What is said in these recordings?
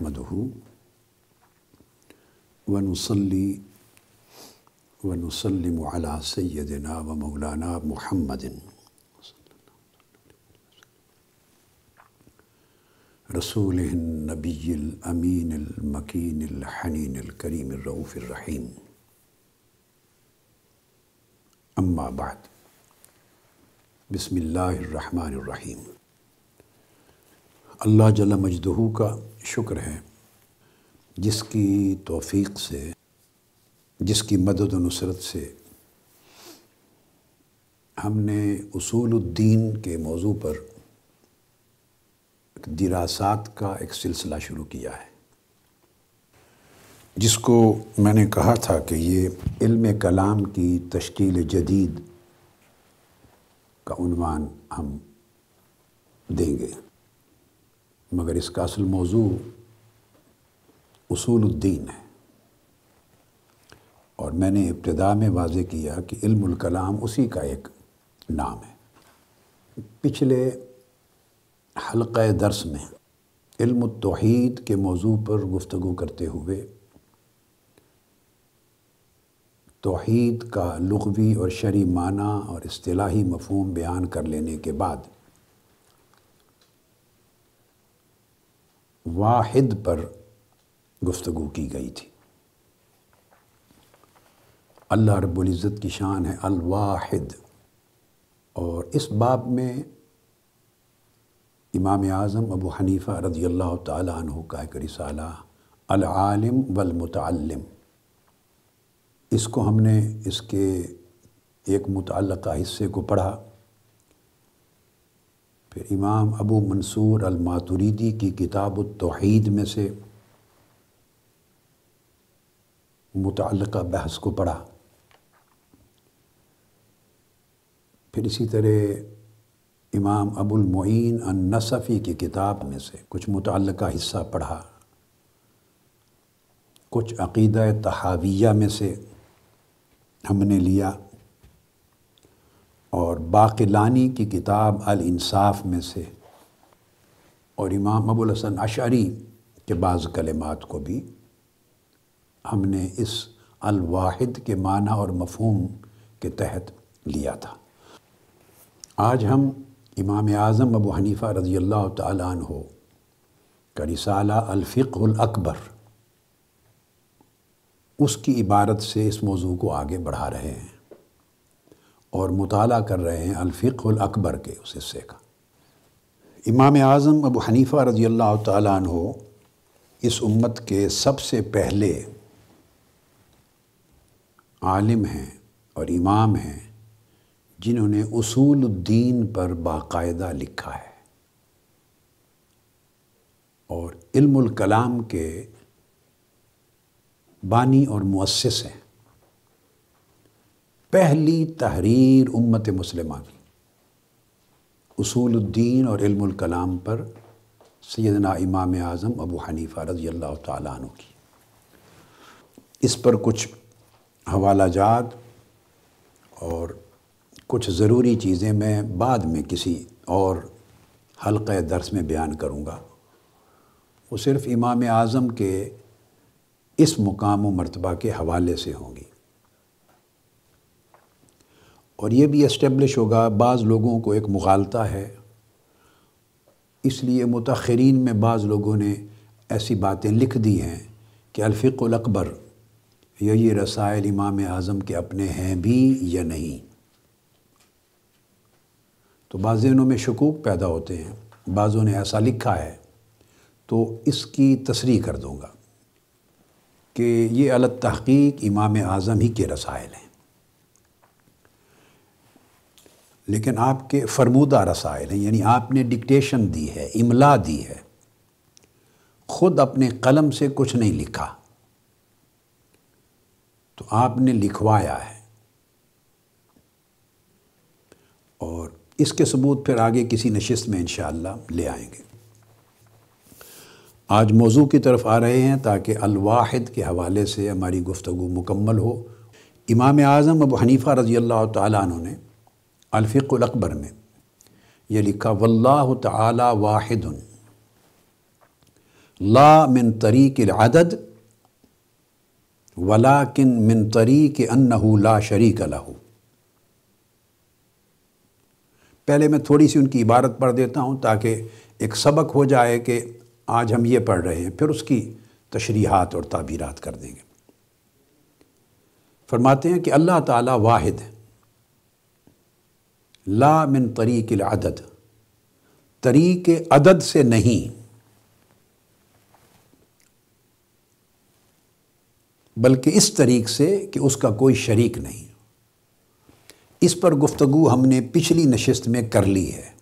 نحمده ونصلي ونسلم على سيدنا ومولانا محمد رسوله النبي الأمين المكين الحنين الكريم الرؤوف الرحيم أما بعد بسم الله الرحمن الرحيم اللہ جل مجدہو کا शुक्र है जिसकी तौफीक से जिसकी मदद और नुसरत से हमने उसूलुद्दीन के मौजू पर दिरासात का एक सिलसिला शुरू किया है जिसको मैंने कहा था कि ये इल्म कलाम की तश्कील जदीद का उनवान हम देंगे मगर इसका असल मौजू उसूलुद्दीन है और मैंने इब्तदा में वाज किया कि कलाम उसी का एक नाम है पिछले हलक़ दर्स में इल्म तोहीद के मौजू पर गुफ्तु करते हुए तोहीद का लगवी और शरी माना और असलाही मफहम बयान कर लेने के बाद वाहिद पर गुफ्तगु की गई थी अल्लाह इज़्ज़त की शान है वाहिद और इस बाब में इमाम आज़म अबू हनीफ़ा रज़ी अल्लाह तु का एक रिसाला अलम वलमतम इसको हमने इसके एक मुतल हिस्से को पढ़ा फिर इमाम अबू मंसूर अलमातुरीदी की किताब तोहीद में से मुतल बहस को पढ़ा फिर इसी तरह इमाम अबुलमैन नसफ़ी की किताब में से कुछ मुतल हिस्सा पढ़ा कुछ अकीद तहाविया में से हमने लिया और बाक़िलानी की किताब अल इंसाफ में से और इमाम अबुल हसन अशारी के बाज़ कलेमात को भी हमने इस वाहिद के माना और मफहम के तहत लिया था आज हम इमाम आज़म अबू हनीफ़ा रज़ी अल्लाह तहो का रिसाला अकबर उसकी इबारत से इस मौजू को आगे बढ़ा रहे हैं और मुताल कर रहे हैं अलफ़िकल अकबर के उस हिस्से का इमाम आज़म अबू हनीफ़ा रज़ी अल्लाह तहो इस उम्मत के सबसे पहले आलिम हैं और इमाम हैं जिन्होंने उसूलुद्दीन पर बाकायदा लिखा है और इल्मुल कलाम के बानी और मुसस हैं पहली तहरीर उम्मत मुसलमा की उसूलुद्दीन और कलाम पर सैदना इमाम आज़म अबू हनीफ़ा रज़ी अल्लाह तु की इस पर कुछ हवाला जात और कुछ ज़रूरी चीज़ें मैं बाद में किसी और हल्क़ दर्स में बयान करूँगा वो सिर्फ़ इमाम आज़म के इस मुकाम व मरतबा के हवाले से होंगी और ये भी इस्टेब्लिश होगा बाज़ लोगों को एक मुगालता है इसलिए मतखरीन में बाज़ लोगों ने ऐसी बातें लिख दी हैं कि अलफ़िक़ल अकबर या ये रसायल इमाम आज़म के अपने हैं भी या नहीं तो बाज़ों में शकूक पैदा होते हैं बाज़ों ने ऐसा लिखा है तो इसकी तस्री कर दूँगा कि ये अलत तहकीक इमाम आज़म ही के रसायल हैं लेकिन आपके फरमूदा रसायल हैं यानी आपने डिक्टेशन दी है इमला दी है खुद अपने कलम से कुछ नहीं लिखा तो आपने लिखवाया है और इसके सबूत फिर आगे किसी नशिस्त में इन ले आएंगे आज मौजू की तरफ आ रहे हैं ताकि अलवाद के हवाले से हमारी गुफ्तु मुकम्मल हो इमाम आज़म अब हनीफ़ा रज़ी अल्लाह अकबर में ये लिखा वल्लाहु ताला वाहिद ला मिन तरीक अदद वला किन मिन तरीक अन्नहू ला शरीक लहू पहले मैं थोड़ी सी उनकी इबारत पढ़ देता हूँ ताकि एक सबक हो जाए कि आज हम ये पढ़ रहे हैं फिर उसकी तशरीहत और ताबीरات कर देंगे फरमाते हैं कि अल्लाह ताला वाहिद है ला मिन तरीक अदद तरीक अदद से नहीं बल्कि इस तरीक से कि उसका कोई शरीक नहीं इस पर गुफ्तगु हमने पिछली नशस्त में कर ली है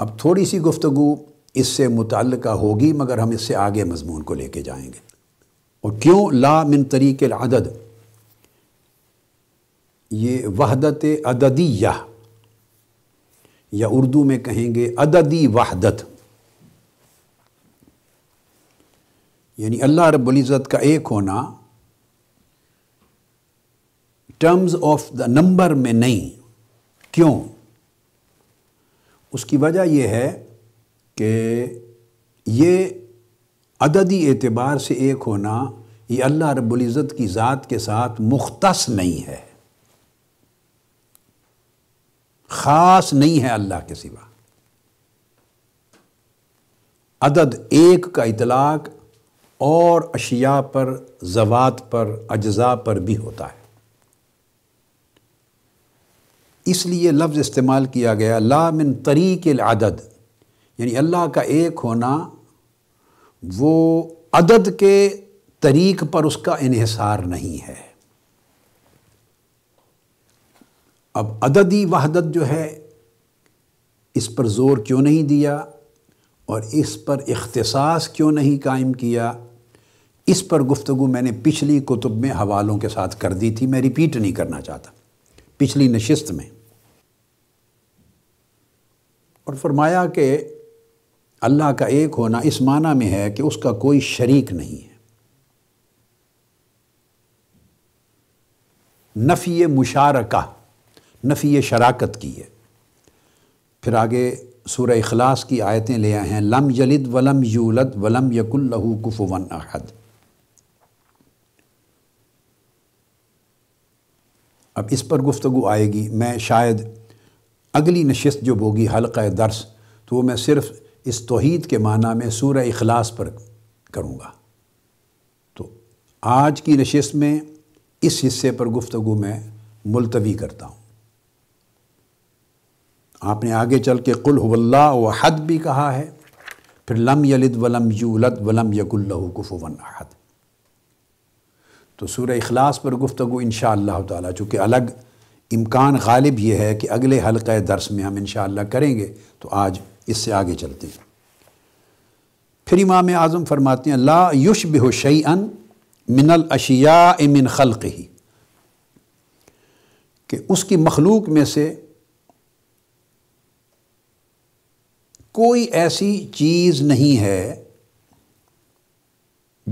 अब थोड़ी सी गुफ्तगु इससे मुतल होगी मगर हम इससे आगे मजमून को लेके जाएंगे और क्यों ला मिन तरीक अदद ये वहदत अददी या उर्दू में कहेंगे अददी वहदत यानी अल्लाह रब्ज़त का एक होना टर्म्स ऑफ द नंबर में नहीं क्यों उसकी वजह यह है कि ये अददी एतबार से एक होना ये अल्लाह रब्ज़त की ज़ात के साथ मुख्तस नहीं है खास नहीं है अल्लाह के सिवा अदद एक का इतलाक और अशिया पर जवात पर अज्जा पर भी होता है इसलिए लफ्ज़ इस्तेमाल किया गया ला मिन तरीक अदद यानी अल्लाह का एक होना वो अदद के तरीक पर उसका इन्हसार नहीं है अब अददी वहदत जो है इस पर ज़ोर क्यों नहीं दिया और इस पर इख्तसास क्यों नहीं कायम किया इस पर गुफ्तु मैंने पिछली कुतुब में हवालों के साथ कर दी थी मैं रिपीट नहीं करना चाहता पिछली नशस्त में और फरमाया कि अल्लाह का एक होना इस माना में है कि उसका कोई शरीक नहीं है नफ़ी मुशारका नफ़ी शराकत की है फिर आगे सूर अखलास की आयतें ले आए हैं लम यलिद वलम यूलद वलम यकुल्लहू कुफ़ुवन अहद अब इस पर गुफ्तु आएगी मैं शायद अगली नशस्त जो होगी हल्का दर्स तो वो मैं सिर्फ़ इस तोहीद के माना में सूर अखलास पर करूँगा तो आज की नशस्त में इस हिस्से पर गुफ्तु मैं मुलतवी करता हूँ आपने आगे चल के कुल हुवल्ला व हद भी कहा है फिर लम यलिद वलम यूलद वलम यकुल्लहु कुफुवन अहद तो सूर्य अखलास पर गुफ्तु इन ताला चूँकि अलग इम्कान गालिब यह है कि अगले हल्के दर्स में हम इन करेंगे तो आज इससे आगे चलते हैं फिर इमाम आज़म फरमाते हैं ला युश बिहो मिनल अशिया मिन खलक़ ही कि उसकी मखलूक में से कोई ऐसी चीज़ नहीं है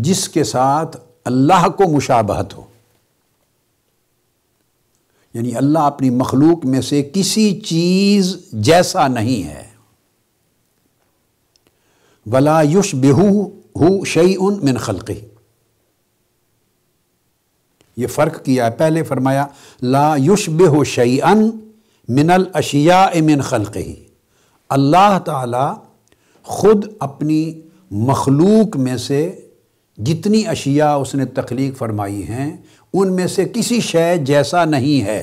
जिसके साथ अल्लाह को मुशाबहत हो यानी अल्लाह अपनी मखलूक में से किसी चीज़ जैसा नहीं है वला युष बेहू हु शई उन मिन खलकी ये फ़र्क किया पहले फरमाया ला युष बेहू शई अन मिनल अशिया मिन खलकी अल्लाह ताला ख़ुद अपनी मखलूक में से जितनी अशिया उसने तख्लीक फरमाई हैं उनमें से किसी शय जैसा नहीं है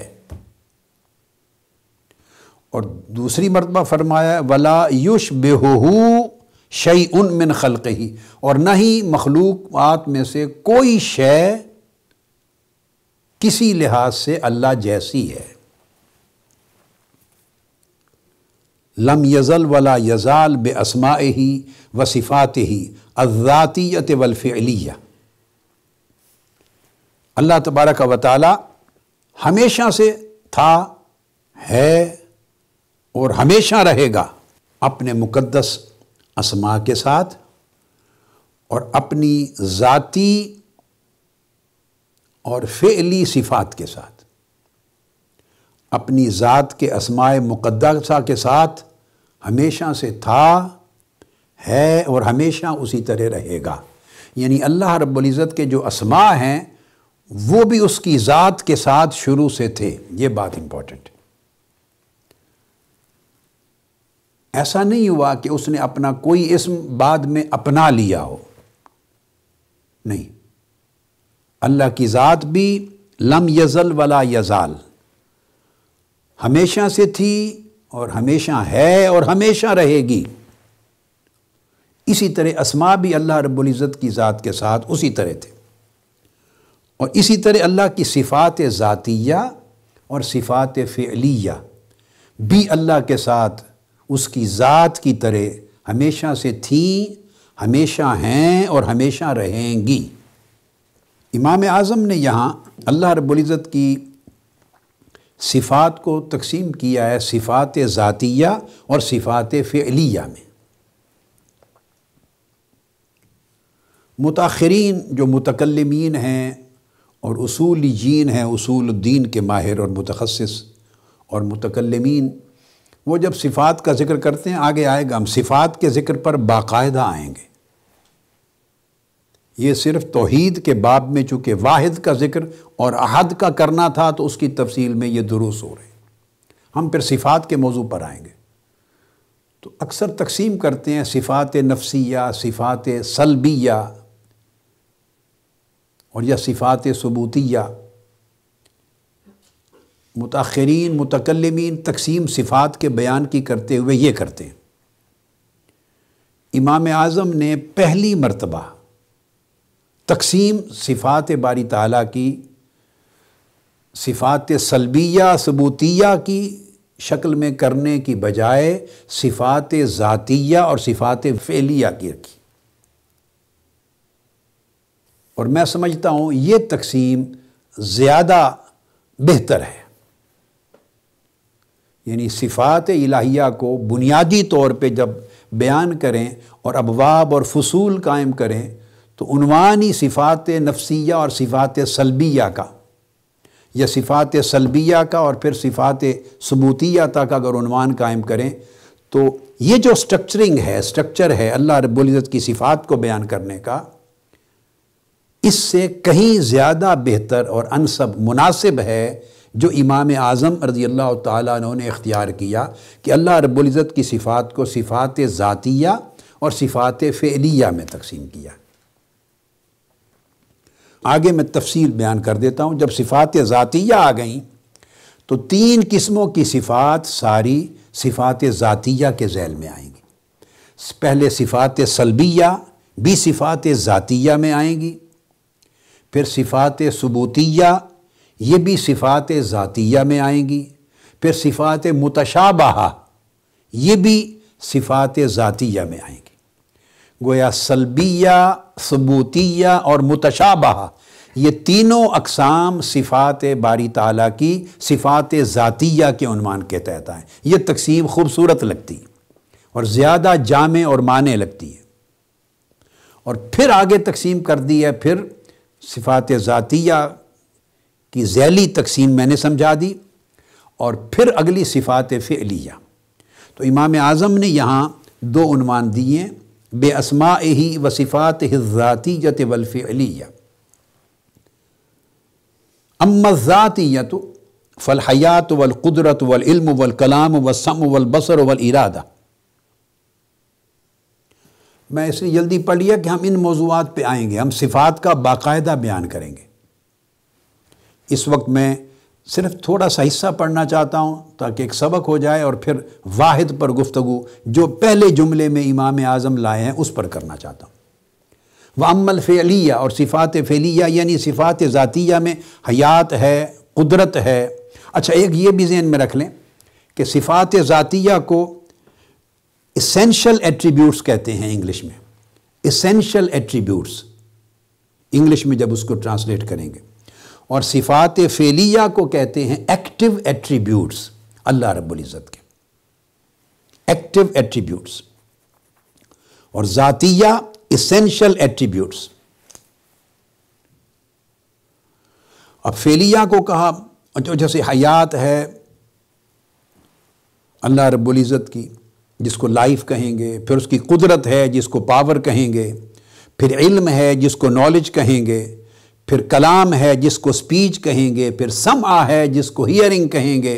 और दूसरी मरतबा फरमाया वला युश बेहू शई उन मिन खल ही और न ही मखलूक में से कोई शय किसी लिहाज से अल्लाह जैसी है लम यज़ल वला यज़ाल बे असमा ही व सिफ़ात ही अज़ातियत वलफ़लिया अल्लाह तबारक व ताली हमेशा से था है और हमेशा रहेगा अपने मुकद्दस असमा के साथ और अपनी ज़ाती और फ़ेली सिफ़ात के साथ अपनी ज़ात के असमाय मुकदसा के साथ हमेशा से था है और हमेशा उसी तरह रहेगा यानी अल्लाह रब्ज़त के जो असमा हैं वो भी उसकी ज़ात के साथ शुरू से थे ये बात इम्पॉर्टेंट ऐसा नहीं हुआ कि उसने अपना कोई इसम बाद में अपना लिया हो नहीं अल्लाह की ज़ात भी लम यज़ल वला यज़ाल हमेशा से थी और हमेशा है और हमेशा रहेगी इसी तरह असमा भी अल्लाह इज़्ज़त की ज़ात के साथ उसी तरह थे और इसी तरह अल्लाह की सिफ़ात ज़ातिया और सिफ़ात फ़िलिया भी अल्लाह के साथ उसकी ज़ात की तरह हमेशा से थी हमेशा हैं और हमेशा रहेंगी इमाम आज़म ने यहाँ अल्लाह रब्ज़त की सिफ़ात को तकसीम किया है सिफ़ात ज़ातिया और सिफ़ात फ़िलिया में मुताखरीन जो मुतकलमीन हैं और उसूल जीन हैं उसूल दीन के माहिर और मुतखस और मुतकलमीन वो जब सिफ़ात का ज़िक्र करते हैं आगे आएगा हम सिफ़ात के ज़िक्र पर बाकायदा आएंगे ये सिर्फ तोहीद के बाब में चूँकि वाहिद का जिक्र और अहद का करना था तो उसकी तफसील में ये दुरुस हो रहे हम फिर सिफ़ात के मौजू पर आएंगे तो अक्सर तकसीम करते हैं सिफ़ात नफसिया सिफ़ात सलबिया और या सिफ़ात सबूतिया मुतरीन मतकलमिन तकसीम सिफ़ात के बयान की करते हुए ये करते हैं इमाम आज़म ने पहली मरतबा तकसीम सिफ़ात बारी ताली की सिफ़ात सलबिया सबूतिया की शक्ल में करने की बजाय सिफ़ात ज़ातिया और सिफ़ात फ़ेलिया की रखी और मैं समझता हूँ ये तकसीम ज़्यादा बेहतर है यानी सिफ़ात इलाहिया को बुनियादी तौर पे जब बयान करें और अबवाब और फसूल कायम करें तो उनवानी सिफ़ात नफसिया और सिफ़ात सलबिया का या सिफ़ात सलबिया का और फिर सिफ़ात सबूतिया तक अगर उनवान कायम करें तो ये जो स्ट्रक्चरिंग है स्ट्रक्चर है अल्लाह रब्ज़त की सिफ़ात को बयान करने का इससे कहीं ज़्यादा बेहतर और अनसब मुनासिब है जो इमाम आज़म रजी अल्लाह तु ने इख्तियार किया कि अल्लाह रब्ज़त की सिफ़ात को सिफ़ात ज़ातिया और सिफ़ात फ़ैलिया में तकसीम किया आगे मैं तफसील बयान कर देता हूँ जब सिफ़ात ज़ातिया आ गई तो तीन किस्मों की सिफ़ात सारी सिफ़ात ज़ातिया के जैल में आएंगी पहले सिफ़ात सलबिया भी सिफ़ात ज़ातिया में आएंगी फिर सिफ़ात सबूतिया ये भी सिफ़ात ज़ातिया में आएंगी फिर सिफ़ात मुतशाबहा ये भी सिफ़ात ज़ातिया में आएंगी गोया सलबिया सबूतिया और मुतशाबा ये तीनों अकसाम सिफ़ात बारी ताला की सिफ़ात ज़ातिया के अनवान के तहत आएँ ये तकसीम खूबसूरत लगती है और ज़्यादा जाम और माने लगती है और फिर आगे तकसीम कर दी है फिर सिफ़ात ज़ातिया की जैली तकसीम मैंने समझा दी और फिर अगली सिफ़ात फ़िलिया तो इमाम आज़म ने यहाँ दो उनवान दिए بأسمائه وصفاته الذاتية والفعلية أما الذاتية فالحياة والقدرة والعلم والكلام والسم والبصر والإرادة جلدی پڑھ لیا کہ ہم ان موضوعات پہ آئیں گے ہم صفات کا باقاعدہ بیان کریں گے اس وقت میں सिर्फ थोड़ा सा हिस्सा पढ़ना चाहता हूँ ताकि एक सबक हो जाए और फिर वाहिद पर गुफ्तु जो पहले जुमले में इमाम आज़म लाए हैं उस पर करना चाहता हूँ व अमल फ़ैलिया और सिफ़ात फ़ैलिया यानी सिफ़ात ज़ातिया में हयात है कुदरत है अच्छा एक ये भी जहन में रख लें कि सिफ़ात ज़ातिया को इसेंशल एट्रीब्यूट्स कहते हैं इंग्लिश में इसेंशल एट्रीब्यूट्स इंग्लिश में जब उसको ट्रांसलेट करेंगे और सिफ़ात फ़ेलिया को कहते हैं एक्टिव एट्रीब्यूट्स अल्लाह रब्ज़त के एक्टिव एट्रीब्यूट्स और ज़ातिया इसेंशियल एट्रीब्यूट्स अब फेलिया को कहा जो जैसे हयात है अल्लाह रब्ज़त की जिसको लाइफ कहेंगे फिर उसकी कुदरत है जिसको पावर कहेंगे फिर इल्म है जिसको नॉलेज कहेंगे फिर कलाम है जिसको स्पीच कहेंगे फिर समा है जिसको हियरिंग कहेंगे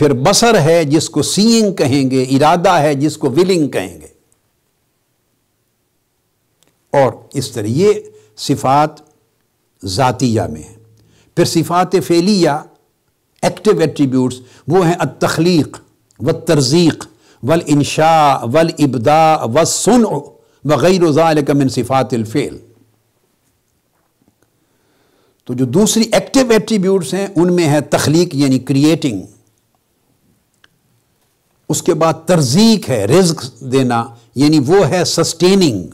फिर बसर है जिसको सीइंग कहेंगे इरादा है जिसको विलिंग कहेंगे और इस तरह ये सिफात ज़ातिया में है फिर सिफात फेलिया एक्टिव एट्रीब्यूट्स वो हैं अतखलीक व तरजीक वल इंशा वल इबदा व सुन वगैरह ज़ाल कमिन सिफ़ात फ़ेल तो जो दूसरी एक्टिव एट्रीब्यूट्स हैं उनमें है तख्लीक यानी क्रिएटिंग उसके बाद तरजीक है रिज्क देना यानी वो है सस्टेनिंग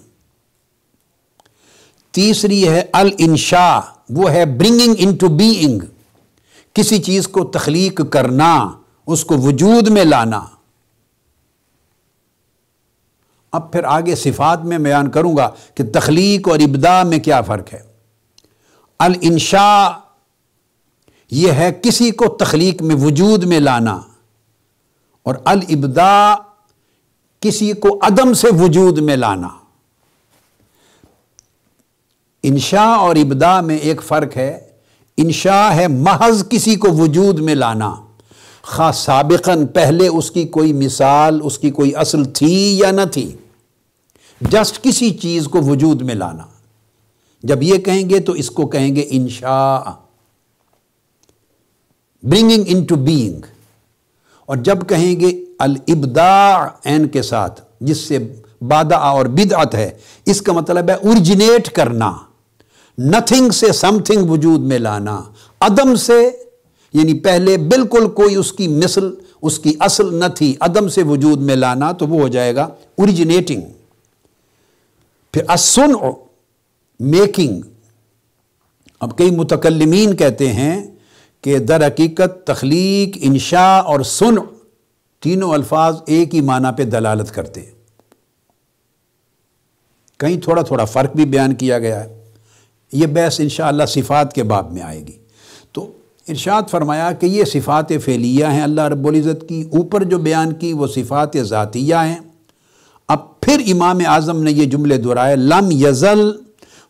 तीसरी है अल इंशा वो है ब्रिंगिंग इन टू बीइंग किसी चीज़ को तख्लीक करना उसको वजूद में लाना अब फिर आगे सिफात में बयान करूंगा कि तख्लीक और इबदा में क्या फ़र्क है अल इंशा यह है किसी को तख्लीक में वजूद में लाना और अल इब्दा किसी को अदम से वजूद में लाना इंशा और इब्दा में एक फ़र्क है इंशा है महज किसी को वजूद में लाना खास सबकन पहले उसकी कोई मिसाल उसकी कोई असल थी या न थी जस्ट किसी चीज़ को वजूद में लाना जब ये कहेंगे तो इसको कहेंगे इंशा ब्रिंगिंग इन टू बींग और जब कहेंगे अल इबदा एन के साथ जिससे बादा और बिदअत है इसका मतलब है ओरिजिनेट करना नथिंग से समथिंग वजूद में लाना अदम से यानी पहले बिल्कुल कोई उसकी मिसल उसकी असल न थी अदम से वजूद में लाना तो वो हो जाएगा ओरिजिनेटिंग फिर असुन मेकिंग अब कई मुतकलमीन कहते हैं कि दर हकीकत तख्लीक इंशा और सुन तीनों अल्फाज एक ही माना पे दलालत करते हैं कहीं थोड़ा थोड़ा फ़र्क भी बयान किया गया है ये बहस इन सिफ़ात के बाब में आएगी तो इर्शाद फरमाया कि ये सिफ़ात फ़ैलिया हैं अल्लाह रबुल्ज़त की ऊपर जो बयान की वो सिफ़ात ज़ातिया हैं अब फिर इमाम आज़म ने ये जुमले दोहराए लम यज़ल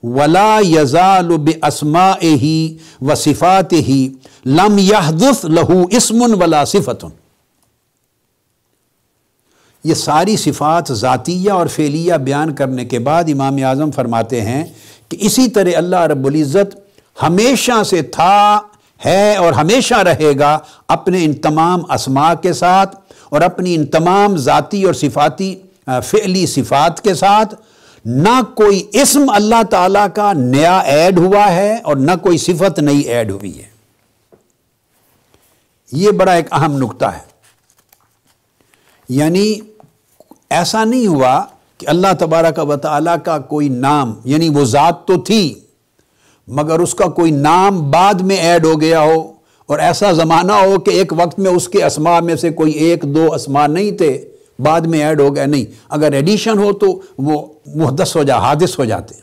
वला यजाल बसमा ही व सिफ़ात ही लम यहदुफ लहू इसमन वला सिफ़तन ये सारी सिफ़ात ज़ातिया और फेलिया बयान करने के बाद इमाम आज़म फरमाते हैं कि इसी तरह अल्लाह रबुल्ज़त हमेशा से था है और हमेशा रहेगा अपने इन तमाम असमा के साथ और अपनी इन तमाम ज़ाती और सिफाती फ़ेली सिफ़ात के साथ ना कोई इसम अल्लाह ताला का नया ऐड हुआ है और ना कोई सिफत नई ऐड हुई है ये बड़ा एक अहम नुकता है यानी ऐसा नहीं हुआ कि अल्लाह तबारा का वाली का कोई नाम यानी वो ज़ात तो थी मगर उसका कोई नाम बाद में ऐड हो गया हो और ऐसा ज़माना हो कि एक वक्त में उसके असमा में से कोई एक दो असमा नहीं थे बाद में ऐड हो गया नहीं अगर एडिशन हो तो वो मुहदस हो जा हादिस हो जाते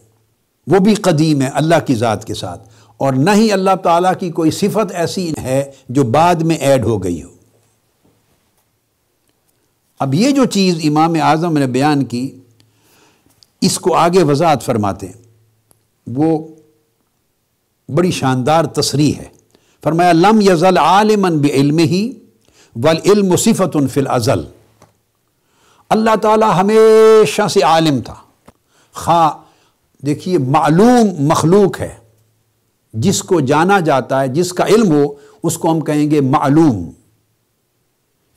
वो भी कदीम है अल्लाह की ज़ात के साथ और न ही अल्लाह ताला की कोई सिफत ऐसी है जो बाद में ऐड हो गई हो अब ये जो चीज़ इमाम आज़म ने बयान की इसको आगे वजात फरमाते हैं वो बड़ी शानदार तसरी है फरमाया लम यज़ल आलमन बिल्म ही वल इल्म सिफ़तन फिल अज़ल अल्लाह ताला हमेशा से आलिम था खा देखिए मालूम मखलूक है जिसको जाना जाता है जिसका इल्म हो उसको हम कहेंगे मालूम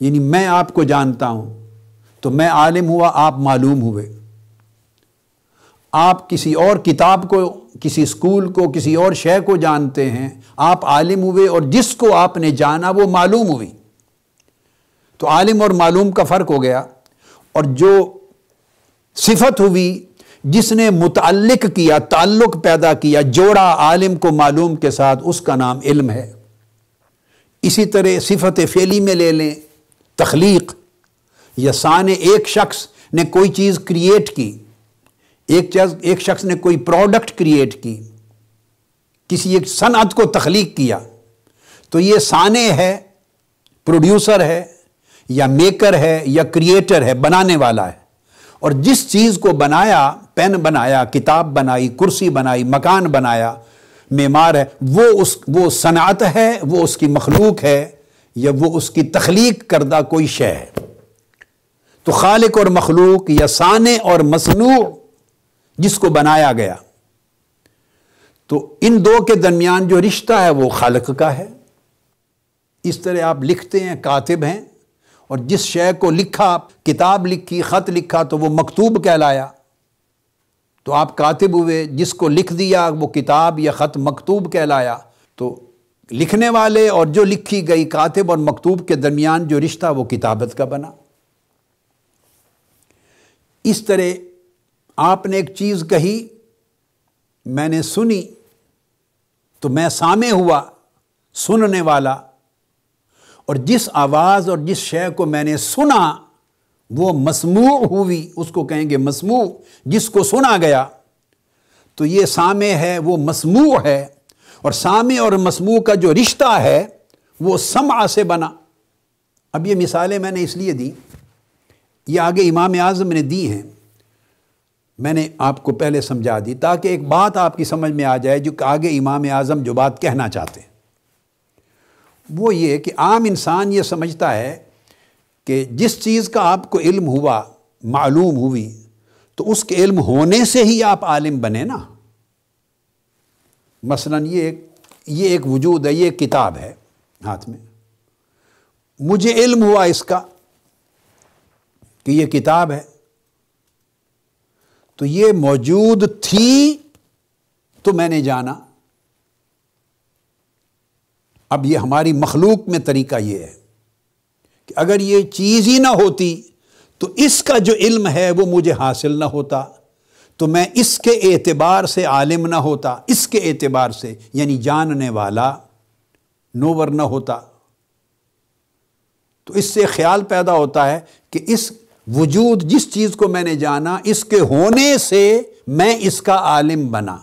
यानी मैं आपको जानता हूं तो मैं आलिम हुआ आप मालूम हुए आप किसी और किताब को किसी स्कूल को किसी और शय को जानते हैं आप आलिम हुए और जिसको आपने जाना वो मालूम हुई तो आलिम और मालूम का फ़र्क हो गया और जो सिफत हुई जिसने मुतलक किया ताल्लुक पैदा किया जोड़ा आलिम को मालूम के साथ उसका नाम इल्म है इसी तरह सिफत फेली में ले लें तख्लीक या सान एक शख्स ने कोई चीज़ क्रिएट की एक चीज एक शख्स ने कोई प्रोडक्ट क्रिएट की किसी एक सनत को तख्लीक किया तो ये सान है प्रोड्यूसर है या मेकर है या क्रिएटर है बनाने वाला है और जिस चीज़ को बनाया पेन बनाया किताब बनाई कुर्सी बनाई मकान बनाया मेमार है वो उस वो सनात है वो उसकी मखलूक है या वो उसकी तख्लीक करदा कोई शय है तो खालिक और मखलूक या सान और मसनू जिसको बनाया गया तो इन दो के दरमियान जो रिश्ता है वो खालक का है इस तरह आप लिखते हैं कातिब हैं और जिस शय को लिखा किताब लिखी ख़त लिखा तो वो मकतूब कहलाया तो आप कातिब हुए जिसको लिख दिया वो किताब या ख़त मकतूब कहलाया तो लिखने वाले और जो लिखी गई कातिब और मकतूब के दरमियान जो रिश्ता वो किताबत का बना इस तरह आपने एक चीज़ कही मैंने सुनी तो मैं सामे हुआ सुनने वाला और जिस आवाज़ और जिस शय को मैंने सुना वो मसमू हुई उसको कहेंगे मसमू जिसको सुना गया तो ये सामे है वो मसमू है और सामे और मसमू का जो रिश्ता है वो समा से बना अब ये मिसालें मैंने इसलिए दी ये आगे इमाम आज़म ने दी हैं मैंने आपको पहले समझा दी ताकि एक बात आपकी समझ में आ जाए जो आगे इमाम आज़म जो बात कहना चाहते हैं वो ये कि आम इंसान ये समझता है कि जिस चीज़ का आपको इल्म हुआ मालूम हुई तो उसके इल्म होने से ही आप आलिम बने ना मसलन ये एक ये एक वजूद है ये किताब है हाथ में मुझे इल्म हुआ इसका कि ये किताब है तो ये मौजूद थी तो मैंने जाना अब ये हमारी मखलूक में तरीका ये है कि अगर ये चीज़ ही ना होती तो इसका जो इल्म है वो मुझे हासिल ना होता तो मैं इसके एतबार से आलिम ना होता इसके एतबार से यानी जानने वाला नोवर ना होता तो इससे ख्याल पैदा होता है कि इस वजूद जिस चीज़ को मैंने जाना इसके होने से मैं इसका आलिम बना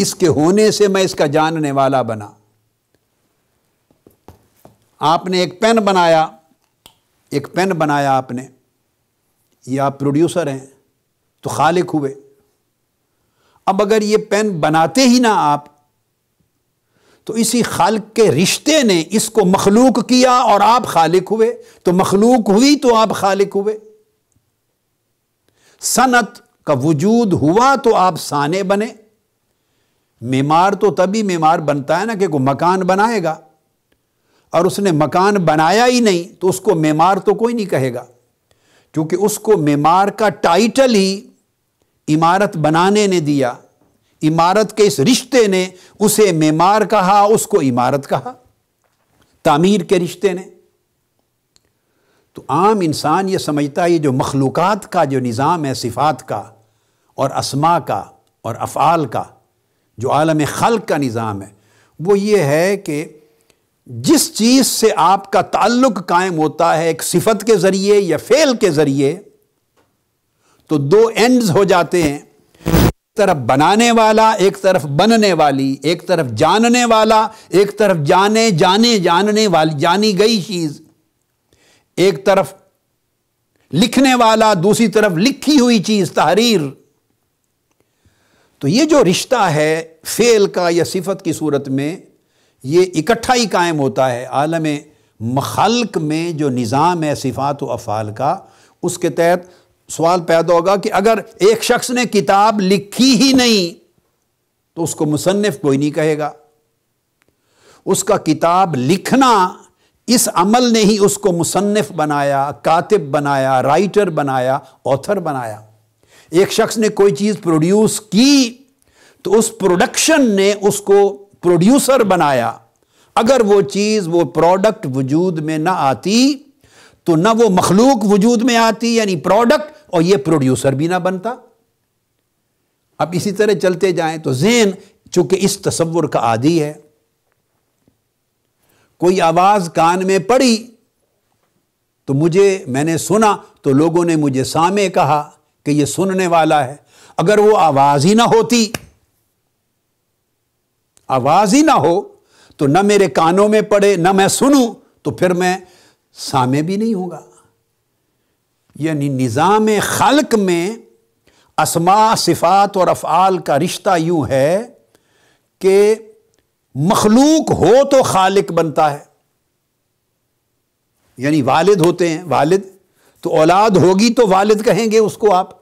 इसके होने से मैं इसका जानने वाला बना आपने एक पेन बनाया एक पेन बनाया आपने ये आप प्रोड्यूसर हैं तो खालिक हुए अब अगर ये पेन बनाते ही ना आप तो इसी खालक के रिश्ते ने इसको मखलूक किया और आप खालिक हुए तो मखलूक हुई तो आप खालिक हुए सनत का वजूद हुआ तो आप साने बने मीमार तो तभी मीमार बनता है ना कि कोई मकान बनाएगा और उसने मकान बनाया ही नहीं तो उसको मेमार तो कोई नहीं कहेगा क्योंकि उसको मेमार का टाइटल ही इमारत बनाने ने दिया इमारत के इस रिश्ते ने उसे मेमार कहा उसको इमारत कहा तामीर के रिश्ते ने तो आम इंसान ये समझता है ये जो मखलूक़ का जो निज़ाम है सिफ़ात का और असमा का और अफ़ाल का जो आलम खल का निज़ाम है वो ये है कि जिस चीज से आपका ताल्लुक कायम होता है एक सिफत के जरिए या फेल के जरिए तो दो एंड्स हो जाते हैं एक तरफ बनाने वाला एक तरफ बनने वाली एक तरफ जानने वाला एक तरफ जाने जाने जानने वाली जानी गई चीज एक तरफ लिखने वाला दूसरी तरफ लिखी हुई चीज तहरीर तो ये जो रिश्ता है फेल का या सिफत की सूरत में ये इकट्ठा ही कायम होता है आलम मखलक में जो निज़ाम है सिफ़ात अफ़ाल का उसके तहत सवाल पैदा होगा कि अगर एक शख्स ने किताब लिखी ही नहीं तो उसको मुसनफ़ कोई नहीं कहेगा उसका किताब लिखना इस अमल ने ही उसको मुसनफ़ बनाया कातिब बनाया राइटर बनाया ऑथर बनाया एक शख्स ने कोई चीज़ प्रोड्यूस की तो उस प्रोडक्शन ने उसको प्रोड्यूसर बनाया अगर वो चीज़ वो प्रोडक्ट वजूद में ना आती तो ना वो मखलूक वजूद में आती यानी प्रोडक्ट और ये प्रोड्यूसर भी ना बनता अब इसी तरह चलते जाएं तो जेन चूंकि इस तस्वुर का आदि है कोई आवाज़ कान में पड़ी तो मुझे मैंने सुना तो लोगों ने मुझे सामे कहा कि ये सुनने वाला है अगर वो आवाज़ ही ना होती आवाज ही ना हो तो ना मेरे कानों में पड़े ना मैं सुनूं तो फिर मैं सामे भी नहीं होगा यानी निज़ाम खलक में असमा सिफात और अफ़ाल का रिश्ता यूं है कि मखलूक हो तो खालिक बनता है यानी वालिद होते हैं वालिद तो औलाद होगी तो वालिद कहेंगे उसको आप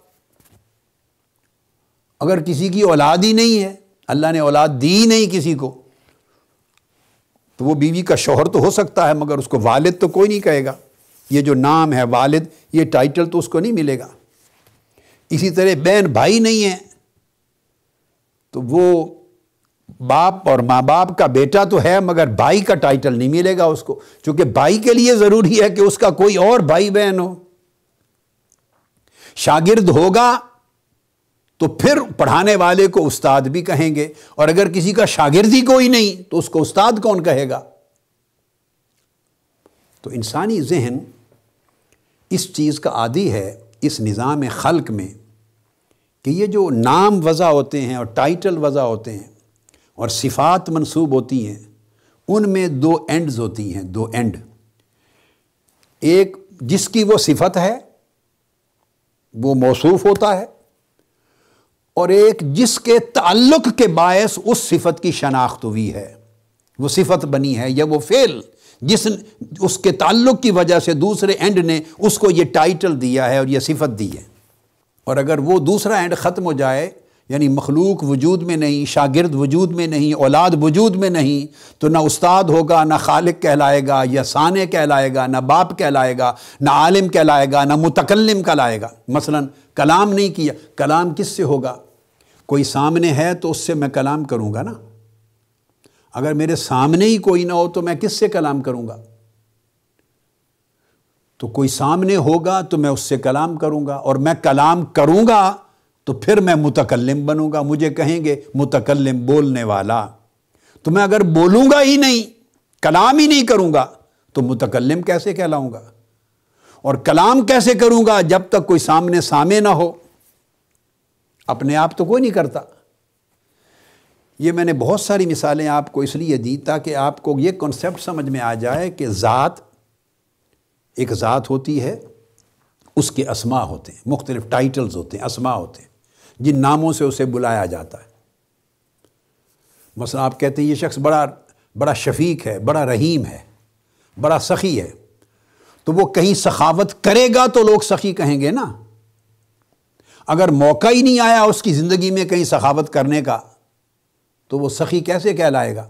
अगर किसी की औलाद ही नहीं है अल्लाह ने औलाद दी नहीं किसी को तो वो बीवी का शोहर तो हो सकता है मगर उसको वालिद तो कोई नहीं कहेगा ये जो नाम है वालिद ये टाइटल तो उसको नहीं मिलेगा इसी तरह बहन भाई नहीं है तो वो बाप और माँ बाप का बेटा तो है मगर भाई का टाइटल नहीं मिलेगा उसको क्योंकि भाई के लिए ज़रूरी है कि उसका कोई और भाई बहन हो शागिर्द होगा तो फिर पढ़ाने वाले को उस्ताद भी कहेंगे और अगर किसी का शागिर्दी कोई नहीं तो उसको उस्ताद कौन कहेगा तो इंसानी जहन इस चीज़ का आदि है इस निज़ाम खल्क में कि ये जो नाम वज़ा होते हैं और टाइटल वज़ा होते हैं और सिफात मनसूब होती हैं उनमें दो एंड्स होती हैं दो एंड एक जिसकी वो सिफत है वो मौसूफ होता है और एक जिसके ताल्लुक के बायस उस सिफत की शनाख्त हुई है वो सिफत बनी है या वो फेल जिस उसके ताल्लुक की वजह से दूसरे एंड ने उसको ये टाइटल दिया है और ये सिफत दी है और अगर वो दूसरा एंड ख़त्म हो जाए यानी मखलूक वजूद में नहीं शागिर्द वजूद में नहीं औलाद वजूद में नहीं तो ना उस्ताद होगा ना खालिक कहलाएगा या साने कहलाएगा ना बाप कहलाएगा ना आलिम कहलाएगा ना मुतकलम कहलाएगा मसलन कलाम नहीं किया कलाम किस से होगा कोई सामने है तो उससे मैं कलाम करूंगा ना अगर मेरे सामने ही कोई ना हो तो मैं किससे कलाम करूंगा तो कोई सामने होगा तो मैं उससे कलाम करूंगा और मैं कलाम करूंगा तो फिर मैं मुतकलम बनूंगा मुझे कहेंगे मुतकलम बोलने वाला तो मैं अगर बोलूंगा ही नहीं कलाम ही नहीं करूंगा तो मुतकलम कैसे कहलाऊंगा और कलाम कैसे करूंगा जब तक कोई सामने सामे ना हो अपने आप तो कोई नहीं करता ये मैंने बहुत सारी मिसालें आपको इसलिए दी ताकि आपको ये कॉन्सेप्ट समझ में आ जाए कि ज़ात एक ज़ात होती है उसके असमा होते हैं मुख्तलिफ टाइटल्स होते हैं असमा होते हैं जिन नामों से उसे बुलाया जाता है मसला आप कहते हैं ये शख्स बड़ा बड़ा शफीक है बड़ा रहीम है बड़ा सखी है तो वो कहीं सखावत करेगा तो लोग सखी कहेंगे ना अगर मौका ही नहीं आया उसकी ज़िंदगी में कहीं सखावत करने का तो वो सखी कैसे कहलाएगा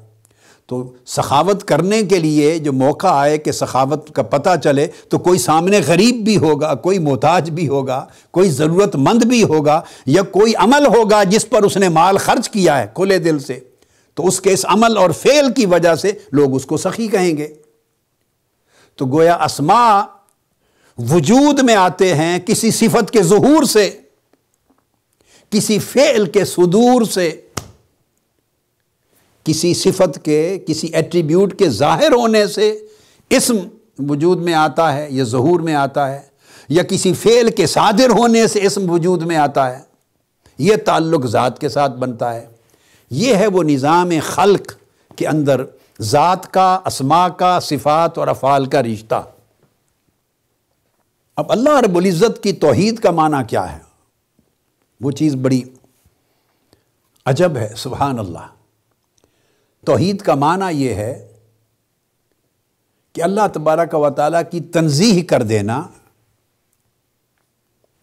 तो सखावत करने के लिए जो मौका आए कि सखावत का पता चले तो कोई सामने गरीब भी होगा कोई मोहताज भी होगा कोई ज़रूरतमंद भी होगा या कोई अमल होगा जिस पर उसने माल खर्च किया है खुले दिल से तो उसके इस अमल और फेल की वजह से लोग उसको सखी कहेंगे तो गोया असमा वजूद में आते हैं किसी सिफत के जहूर से किसी फ़ेल के सुदूर से किसी सिफत के किसी एट्रीब्यूट के ज़ाहिर होने से इसम वजूद में आता है या जहूर में आता है या किसी फ़ेल के सादिर होने से इसम वजूद में आता है यह ताल्लुक ज़ात के साथ बनता है यह है वो निज़ाम खल्क के अंदर ज़ात का असमा का सिफात और अफ़ाल का रिश्ता अब अल्लाह रबुल्ज़त की तोहद का माना क्या है वो चीज़ बड़ी अजब है सुबहान अल्लाह तोहीद का माना ये है कि अल्लाह तबारक व ताली की तनजीह कर देना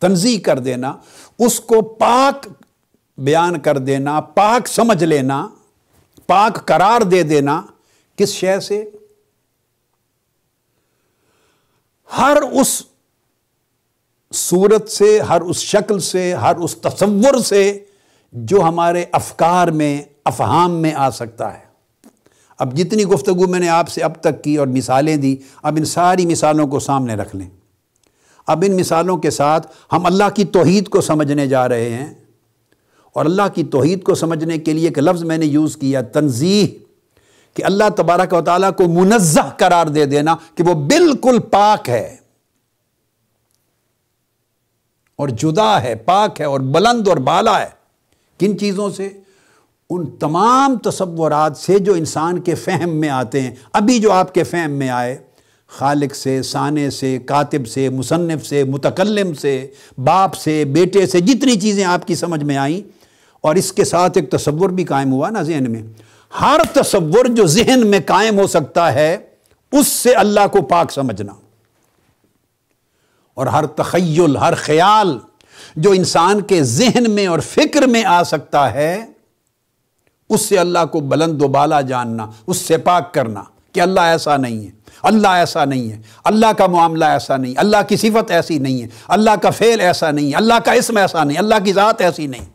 तनजीह कर देना उसको पाक बयान कर देना पाक समझ लेना पाक करार दे देना किस शय से हर उस सूरत से हर उस शक्ल से हर उस तस्वुर से जो हमारे अफकार में अफहाम में आ सकता है अब जितनी गुफ्तु मैंने आपसे अब तक की और मिसालें दी अब इन सारी मिसालों को सामने रख लें अब इन मिसालों के साथ हम अल्लाह की तोहद को समझने जा रहे हैं और अल्लाह की तोहद को समझने के लिए एक लफ्ज़ मैंने यूज़ किया तनजीह कि अल्लाह तबारक वाली को मुनज़ह करार दे देना कि वो बिल्कुल पाक है और जुदा है पाक है और बुलंद और बाला है किन चीज़ों से उन तमाम तस्वुरात से जो इंसान के फहम में आते हैं अभी जो आपके फहम में आए खालिक से साने से कातिब से मुसनफ़ से मुतकलम से बाप से बेटे से जितनी चीज़ें आपकी समझ में आईं और इसके साथ एक तस्वुर भी कायम हुआ ना जहन में हर तस्वुर जो जहन में कायम हो सकता है उससे अल्लाह को पाक समझना और हर तखयल हर ख्याल जो इंसान के जहन में और फिक्र में आ सकता है उससे अल्लाह को बुलंद वाला जानना उससे पाक करना कि अल्लाह ऐसा नहीं है अल्लाह ऐसा नहीं है अल्लाह का मामला ऐसा नहीं अल्लाह की सिफत ऐसी नहीं है अल्लाह का फ़ेल ऐसा नहीं है अल्लाह का इसम ऐसा नहीं अल्लाह की ज़ात ऐसी नहीं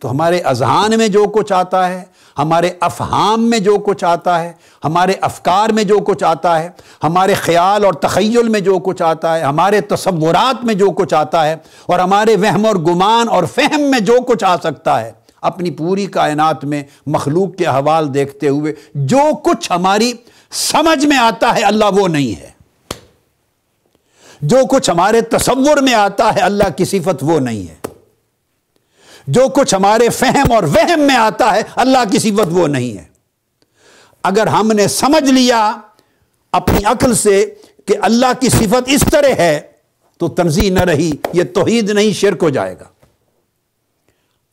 तो हमारे अजहान में जो कुछ आता है हमारे अफहाम में जो कुछ आता है हमारे अफकार में जो कुछ आता है हमारे ख्याल और तखैल में जो कुछ आता है हमारे तस्वुरात में जो कुछ आता है और हमारे वहम और गुमान और फहम में जो कुछ आ सकता है अपनी पूरी कायनात में मखलूक के अहवाल देखते हुए जो कुछ हमारी समझ में आता है अल्लाह वो नहीं है जो कुछ हमारे तस्वुर में आता है अल्लाह की सिफत वो नहीं है जो कुछ हमारे फहम और वहम में आता है अल्लाह की सिफत वो नहीं है अगर हमने समझ लिया अपनी अकल से कि अल्लाह की सिफत इस तरह है तो तंजी न रही ये तोहीद नहीं शिरक हो जाएगा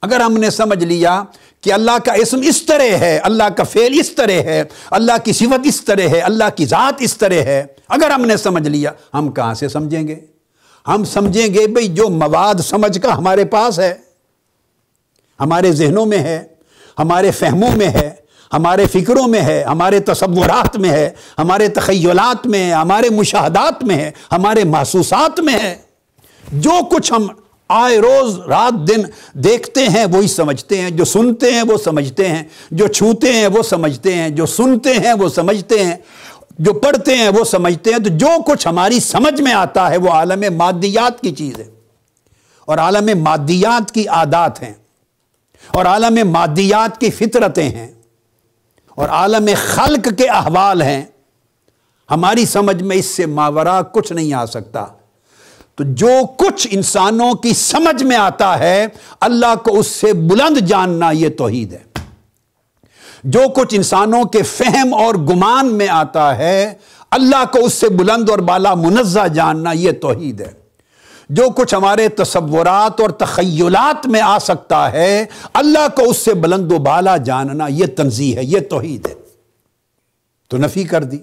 अगर हमने समझ लिया कि अल्लाह का इसम इस तरह है अल्लाह का फेल इस तरह है अल्लाह की सिफत इस तरह है अल्लाह की ज़ात इस तरह है अगर हमने समझ लिया हम कहाँ से समझेंगे हम समझेंगे भाई जो मवाद समझ का हमारे पास है हमारे जहनों में है हमारे फहमों में है हमारे फ़िक्रों में है हमारे तस्वुरात में है हमारे तखयलात में है हमारे मुशाहदात में है हमारे महसूसात में है जो कुछ हम आए रोज़ रात दिन देखते हैं वही समझते हैं जो सुनते हैं वो समझते हैं जो छूते हैं वो समझते हैं जो सुनते हैं वो समझते हैं जो पढ़ते हैं वो समझते हैं तो जो कुछ हमारी समझ में आता है वो आलम मादियात की चीज़ है और आलम मादियात की आदात हैं और आलम मादियात की फितरतें हैं और आलम खल्क के अहवाल हैं हमारी समझ में इससे मावरा कुछ नहीं आ सकता तो जो कुछ इंसानों की समझ में आता है अल्लाह को उससे बुलंद जानना यह तोहीद है जो कुछ इंसानों के फहम और गुमान में आता है अल्लाह को उससे बुलंद और बाला मुनजा जानना यह तोहीद है जो कुछ हमारे तस्वुरात और तखयलात में आ सकता है अल्लाह को उससे बुलंदोबाला जानना यह तनजी है यह तोहद है तो नफ़ी कर दी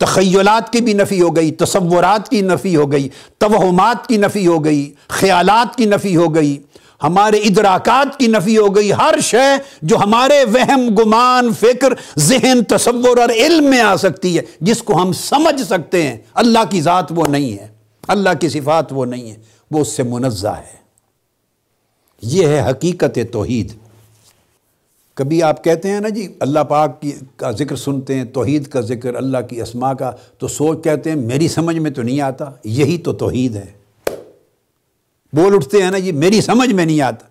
तखयलात की भी नफ़ी हो गई तस्वुरात की नफ़ी हो गई तोहमात की नफ़ी हो गई ख्यालात की नफ़ी हो गई हमारे इदराकत की नफ़ी हो गई हर शय जो हमारे वहम गुमान फ़िक्र जहन तस्वुर और इल्म में आ सकती है जिसको हम समझ सकते हैं अल्लाह की ज़ात वो नहीं है अल्लाह की सिफात वो नहीं है वो उससे मुनज़ा है ये है हकीकत तोहद कभी आप कहते हैं ना जी अल्लाह पाक की का जिक्र सुनते हैं तोहद का जिक्र अल्लाह की असमा का तो सोच कहते हैं मेरी समझ में तो नहीं आता यही तो तोहद है बोल उठते हैं ना जी मेरी समझ में नहीं आता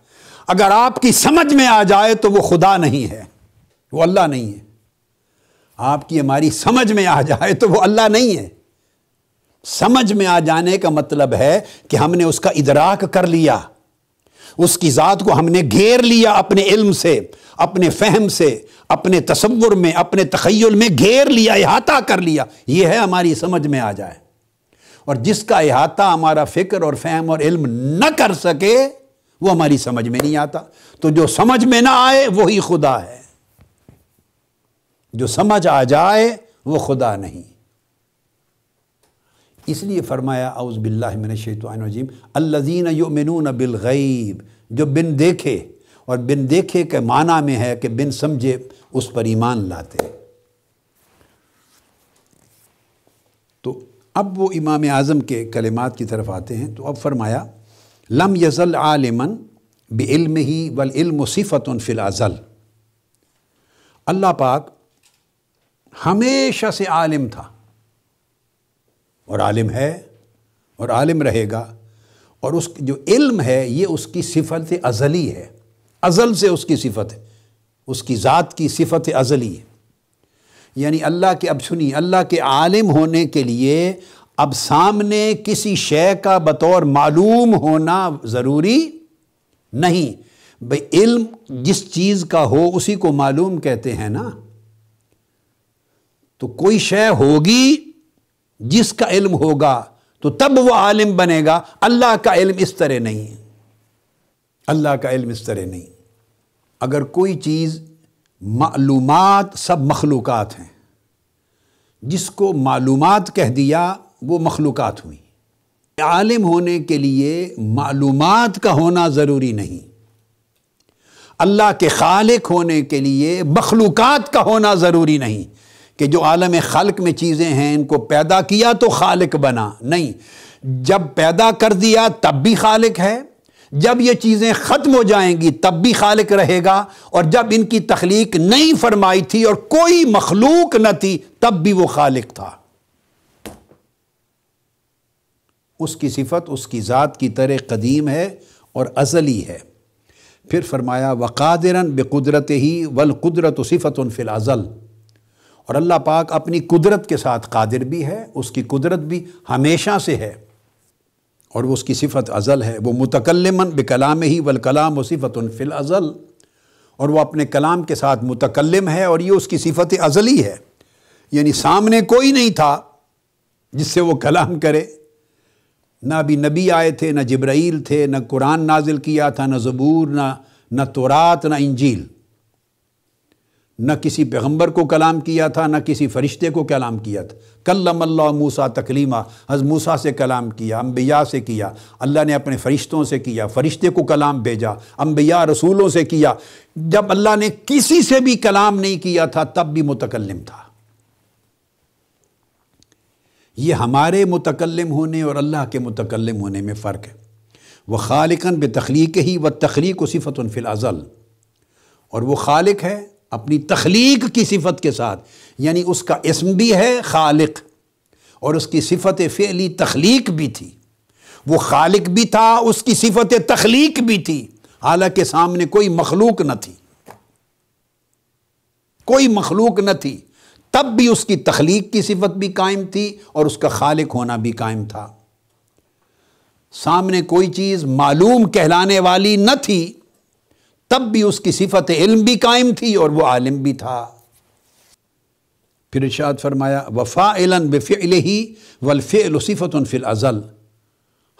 अगर आपकी समझ में आ जाए तो वो खुदा नहीं है वो अल्लाह नहीं है आपकी हमारी समझ में आ जाए तो वो अल्लाह नहीं है समझ में आ जाने का मतलब है कि हमने उसका इदराक कर लिया उसकी ज़ात को हमने घेर लिया अपने इल्म से अपने फहम से अपने तस्वुर में अपने तखयल में घेर लिया अहाता कर लिया यह है हमारी समझ में आ जाए और जिसका अहाता हमारा फ़िक्र और फहम और इल्म न कर सके वो हमारी समझ में नहीं आता तो जो समझ में ना आए वही खुदा है जो समझ आ जाए वो खुदा नहीं इसलिए फ़रमाया आउज़ बिल्लाशतवानजीम अल्लाजीन यमिन बिलगैब जो बिन देखे और बिन देखे के माना में है कि बिन समझे उस पर ईमान लाते तो अब वो इमाम आज़म के कलिमात की तरफ आते हैं तो अब फरमाया लम यज़ल आलिमन बिल्म ही वलम सिफ़त फ़िलाजल अल्लाह पाक हमेशा से आलिम था और आलिम है और आलिम रहेगा और उस जो इल्म है ये उसकी सिफत अजली है अज़ल से उसकी सिफत है उसकी ज़ात की सिफत अजली है यानी अल्लाह के अब सुनिए अल्लाह के आलिम होने के लिए अब सामने किसी शय का बतौर मालूम होना ज़रूरी नहीं भाई इल्म जिस चीज़ का हो उसी को मालूम कहते हैं ना तो कोई शय होगी जिसका इल्म होगा तो तब वह आलिम बनेगा अल्लाह का इल्म इस तरह नहीं है अल्लाह का इल्म इस तरह नहीं अगर कोई चीज़ मालूम सब मखलूक़ हैं जिसको मालूम कह दिया वो मखलूक़ हुई आलिम होने के लिए मालूम का होना ज़रूरी नहीं अल्लाह के खालिक होने के लिए मखलूक का होना ज़रूरी नहीं कि जो आलम खलक में चीज़ें हैं इनको पैदा किया तो खालिक बना नहीं जब पैदा कर दिया तब भी खालिक है जब ये चीज़ें ख़त्म हो जाएंगी तब भी खालिक रहेगा और जब इनकी तख्लीक नहीं फरमाई थी और कोई मखलूक न थी तब भी वो खालिक था उसकी सिफत उसकी ज़ात की तरह कदीम है और अजली है फिर फरमाया वक़ादरन बेक़ुदरत ही वलक़ुदरत सिफ़त फ़िल अज़ल और अल्लाह पाक अपनी कुदरत के साथ कादिर भी है उसकी कुदरत भी हमेशा से है और वो उसकी सिफत अज़ल है वो मुतकलमन बेकलाम ही वलकलाम व सिफत फिल अज़ल और वह अपने कलाम के साथ मुतकलम है और ये उसकी सिफत अज़ल ही है यानी सामने कोई नहीं था जिससे वो कलाम करे ना अभी नबी आए थे ना जब्राइल थे ना कुरान नाजिल किया था ना ज़बूर ना ना तोरात ना इंजील न किसी पैगम्बर को कलाम किया था न किसी फरिश्ते को कलाम किया था कल्लम अल्लाह मूसा तकलीमा हज़ मूसा से कलाम किया अम्बिया से किया अल्लाह ने अपने फ़रिश्तों से किया फ़रिश्ते को कलाम भेजा अम्बिया रसूलों से किया जब अल्लाह ने किसी से भी कलाम नहीं किया था तब भी मुतकलम था ये हमारे मुतकलम होने और अल्लाह के मुतकलम होने में फ़र्क है वह खालिकन बे तख्लीक ही व तख्लीक अज़ल और वो खालिक है अपनी तख्लीक की सिफत के साथ यानी उसका इसम भी है खालिक और उसकी सिफत फेली तख्लीक भी थी वो खालिक भी था उसकी सिफत तख्लीक भी थी हालांकि सामने कोई मखलूक न थी कोई मखलूक न थी तब भी उसकी तख्लीक की सिफत भी कायम थी और उसका खालिक होना भी कायम था सामने कोई चीज़ मालूम कहलाने वाली न थी तब भी उसकी सिफत इल्म भी कायम थी और वो आलिम भी था फिर इर्शाद फरमाया वफ़ा इलन बफ़िल ही वलफ़िल सिफत फ़िल अज़ल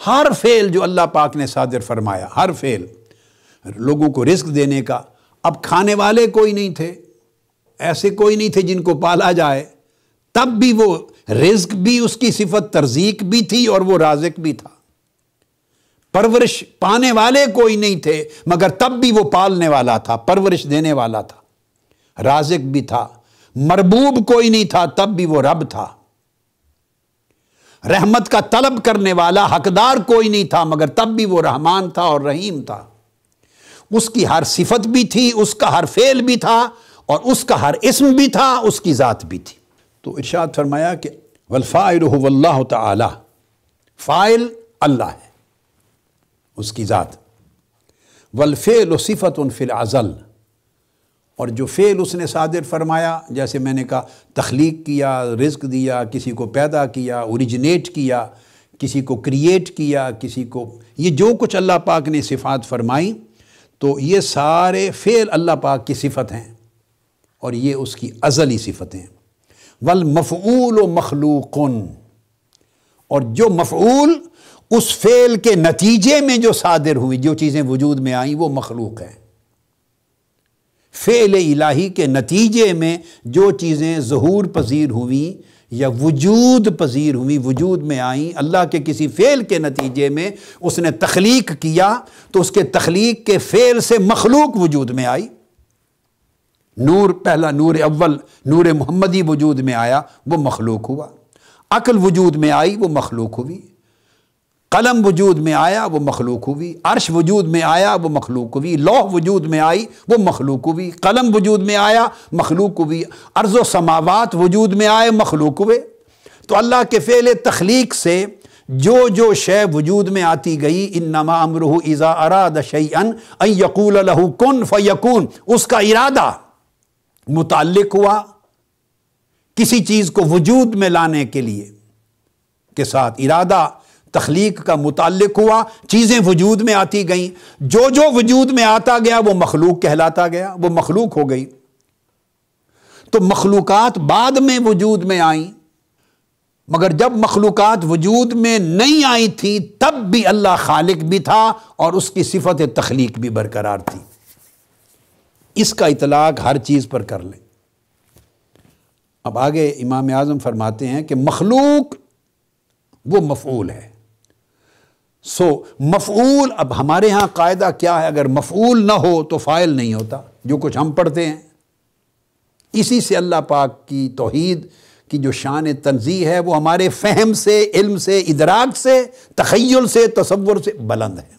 हर फ़ेल जो अल्लाह पाक ने सादिर फरमाया हर फ़ेल लोगों को रिस्क देने का अब खाने वाले कोई नहीं थे ऐसे कोई नहीं थे जिनको पाला जाए तब भी वो रिस्क भी उसकी सिफत तरजीक भी थी और वो राजक भी था परवरिश पाने वाले कोई नहीं थे मगर तब भी वो पालने वाला था परवरिश देने वाला था राजिक भी था मरबूब कोई नहीं था तब भी वो रब था रहमत का तलब करने वाला हकदार कोई नहीं था मगर तब भी वो रहमान था और रहीम था उसकी हर सिफत भी थी उसका हर फेल भी था और उसका हर इसम भी था उसकी ज़ात भी थी तो इर्शाद फरमाया कि वलफ़ाइल वल्ला फ़ाइल अल्लाह है उसकी ज़ात वलफ़ेल सिफ़त फिल अज़ल और जो फ़ेल उसने सादिर फरमाया जैसे मैंने कहा तख्लीक किया रिज्क दिया किसी को पैदा किया औरिजिनेट किया किसी को क्रिएट किया किसी को ये जो कुछ अल्लाह पाक ने सिफ़ात फरमाई तो ये सारे फ़ेल अल्लाह पाक की सिफत हैं और ये उसकी अज़ली सिफतें वल मफ़ूल मखलूक़ और जो मफ़ूल उस फेल के नतीजे में जो सादिर हुई जो चीज़ें वजूद में आई वो मखलूक है फेल इलाही के नतीजे में जो चीज़ें जहूर पजीर हुई या वजूद पजीर हुई वजूद में आई अल्लाह के किसी फ़ेल के नतीजे में उसने तख्लीक किया तो उसके तख्लीक के फ़ेल से मखलूक वजूद में आई नूर पहला नूर अव्वल नूर मोहम्मदी वजूद में आया वो मखलूक हुआ अकल वजूद में आई वो मखलूक हुई कलम वजूद में आया वो मखलूक हुई अर्श वजूद में आया वो मखलूक हुई लौह वजूद में आई वो मखलूक हुई कलम वजूद में आया मखलूक हुई अर्ज़ समावत वजूद में आए मखलूक हुए तो अल्लाह के फ़ेल तख्लीक से जो जो शे वजूद में आती गई इन नमा अमरू इज़ा अराद शैन यकूल लहू कन फ़यकून उसका इरादा मुतल हुआ किसी चीज़ को वजूद में लाने के लिए के साथ इरादा तख्लीक का मुतलक हुआ चीज़ें वजूद में आती गईं जो जो वजूद में आता गया वो मखलूक कहलाता गया वो मखलूक हो गई तो मखलूक बाद में वजूद में आई मगर जब मखलूक वजूद में नहीं आई थी तब भी अल्लाह खालिक भी था और उसकी सिफत तख्लीक भी बरकरार थी इसका इतलाक हर चीज़ पर कर लें अब आगे इमाम आज़म फरमाते हैं कि मखलूक वो मफूल है सो so, मफूल अब हमारे यहाँ कायदा क्या है अगर मफूल ना हो तो फ़ाइल नहीं होता जो कुछ हम पढ़ते हैं इसी से अल्लाह पाक की तोहद की जो शान तनजी है वो हमारे फहम से इल्म से इदराक से तखयल से तस्वुर से बुलंद है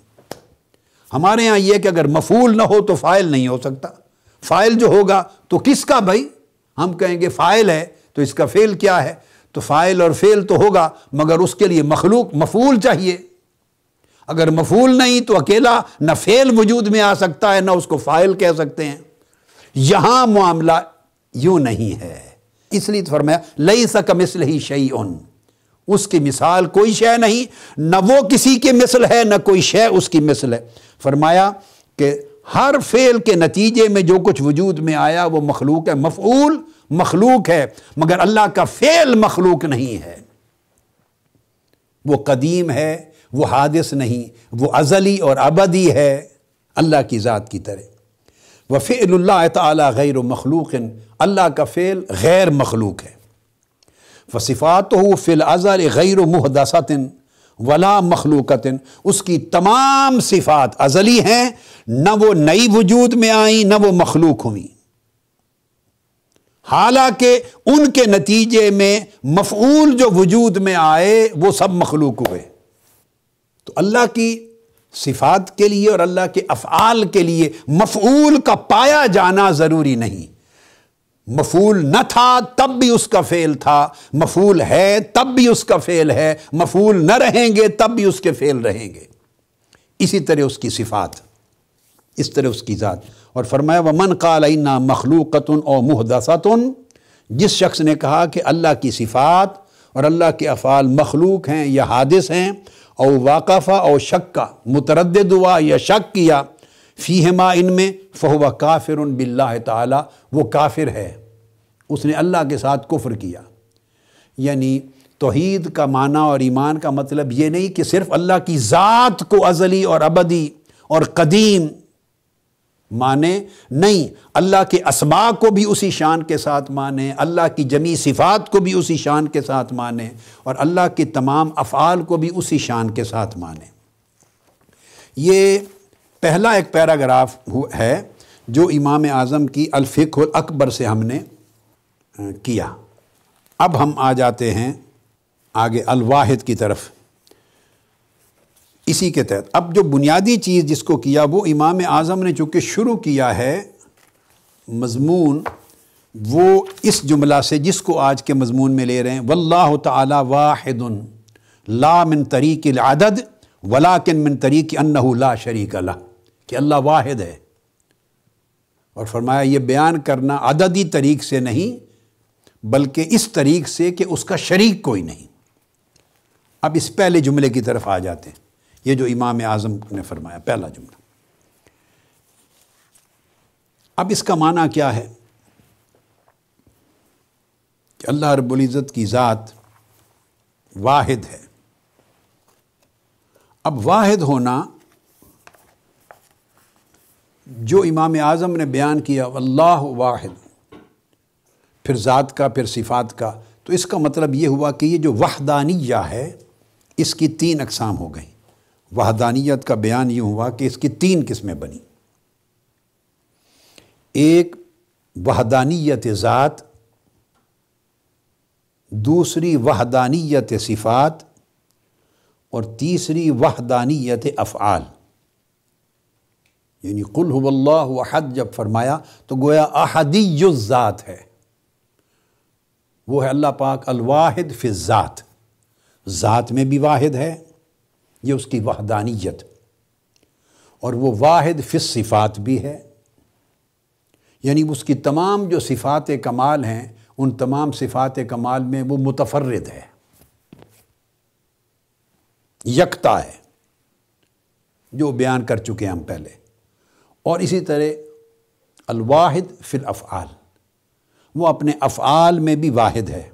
हमारे यहाँ यह कि अगर मफूल ना हो तो फ़ाइल नहीं हो सकता फ़ाइल जो होगा तो किसका भाई हम कहेंगे फ़ाइल है तो इसका फ़ेल क्या है तो फ़ाइल और फ़ेल तो होगा मगर उसके लिए मखलूक मफूल चाहिए अगर मफूल नहीं तो अकेला न फेल वजूद में आ सकता है ना उसको फाइल कह सकते हैं यहां मामला यू नहीं है इसलिए तो फरमाया लई सक मिसल ही शई उन उसकी मिसाल कोई शय नहीं न वो किसी के मिसल है न कोई शय उसकी मिसल है फरमाया कि हर फेल के नतीजे में जो कुछ वजूद में आया वो मखलूक है मफूल मखलूक है मगर अल्लाह का फेल मखलूक नहीं है वो कदीम है वो हादिस नहीं वो अजली और अबदी है अल्लाह की ज़ात की तरह वफ़िल्ला तैर गैर मखलूक अल्लाह का फ़ेल गैर मखलूक है वसिफ़ात हो फ़िल अज़ल गैर महदसतिन वला मखलूकतिन उसकी तमाम सिफ़ात अज़ली हैं न वो नई वजूद में आई न वो मखलूक हुई हालांकि उनके नतीजे में मफूल जो वजूद में आए वो सब मखलूक हुए तो अल्लाह की सिफात के लिए और अल्लाह के अफ़ाल के लिए मफूल का पाया जाना ज़रूरी नहीं मफूल न था तब भी उसका फेल था मफूल है तब भी उसका फेल है मफूल न रहेंगे तब भी उसके फेल रहेंगे इसी तरह उसकी सिफात इस तरह उसकी ज़ात और फरमाया वमन कालना मखलूकतन और मुहदसतन जिस शख्स ने कहा कि अल्लाह की सिफात और अल्लाह के अफ़ाल मखलूक हैं या हादिस हैं और वाकफ़ा और शक का मुतरद दुआ या शक किया फ़ी इन में फ़हुआ काफिर बिल्ला ताली वो काफिर है उसने अल्लाह के साथ कुफ्र किया यानी तोहद का माना और ईमान का मतलब ये नहीं कि सिर्फ अल्लाह की ज़ात को अजली और अबदी और कदीम माने नहीं अल्लाह के असमा को भी उसी शान के साथ माने अल्लाह की जमी सिफात को भी उसी शान के साथ माने और अल्लाह के तमाम अफ़ाल को भी उसी शान के साथ माने ये पहला एक पैराग्राफ है जो इमाम आज़म की अलफ़िक अकबर से हमने किया अब हम आ जाते हैं आगे अलवाहिद की तरफ़ इसी के तहत अब जो बुनियादी चीज़ जिसको किया वो इमाम आज़म ने चूँकि शुरू किया है मजमून वो इस जुमला से जिसको आज के मजमून में ले रहे हैं वल्ला ताला वाहिद ला मिन तरीक आदद वला किन मिन तरीक ला शरीक अला कि अल्लाह वाहिद है और फरमाया ये बयान करना अददी तरीक से नहीं बल्कि इस तरीक से कि उसका शरीक कोई नहीं अब इस पहले जुमले की तरफ आ जाते हैं ये जो इमाम आज़म ने फरमाया पहला जुमला अब इसका माना क्या है कि अल्लाह इज़्ज़त की ज़ात वाहिद है अब वाहिद होना जो इमाम आज़म ने बयान किया अल्लाह वाहिद फिर ज़ात का फिर सिफात का तो इसका मतलब ये हुआ कि ये जो वहदानिया है इसकी तीन अकसाम हो गई वहदानियत का बयान यूँ हुआ कि इसकी तीन किस्में बनी एक वहदानियत ज़ात दूसरी वहदानियत सिफ़ात और तीसरी वहदानियत अफ़ाल यानी कुल जब फरमाया तो गोया अहदीज़ात है वो है अल्लाह पाक अलवाहिद फ़िज़ात ज़ात में भी वाहिद है ये उसकी वाहदानियत और वो वाहिद फिस सिफ़ात भी है यानी उसकी तमाम जो सिफ़ात कमाल हैं उन तमाम सिफ़ात कमाल में वो मुतफरद है यकता है जो बयान कर चुके हैं हम पहले और इसी तरह अलवाहिद फिल अफ़ाल वो अपने अफ़ाल में भी वाहिद है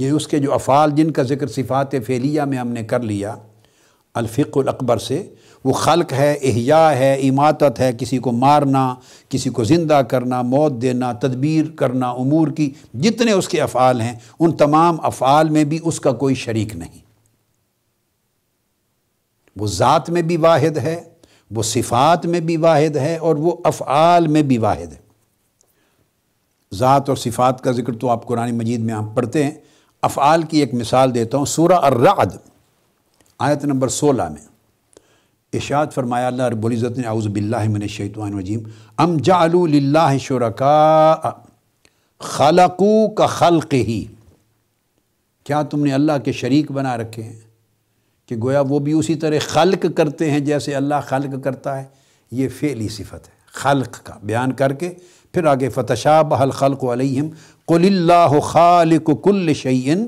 ये उसके जो अफ़ाल जिनका ज़िक्र सिफ़ात फ़ेलिया में हमने कर लिया अकबर से वो खल्क है एहिया है इमातत है किसी को मारना किसी को ज़िंदा करना मौत देना तदबीर करना उमूर की जितने उसके अफ़ाल हैं उन तमाम अफ़ाल में भी उसका कोई शरीक नहीं वो ज़ात में भी वाहिद है वो सिफ़ात में भी वाहिद है और वो अफ़ाल में भी वाहिद है ज़ात और सिफ़ात का जिक्र तो आप कुरानी मजीद में आप पढ़ते हैं अफ़ाल की एक मिसाल देता हूँ सूरा अर्राद आयत नंबर सोलह में इशाद फरमाया अल्लाह रबुल्ज़त ने आउज़बिल्लिन शैतवानजीम अम जा शुरका खलकू का खलक ही क्या तुमने अल्लाह के शरीक बना रखे हैं कि गोया वो भी उसी तरह खलक करते हैं जैसे अल्लाह खलक करता है ये फेली सिफत है खलक़ का बयान करके फिर आगे फ़तशा बहल खल्क अलहम कुल्ला खालिक कुल शैन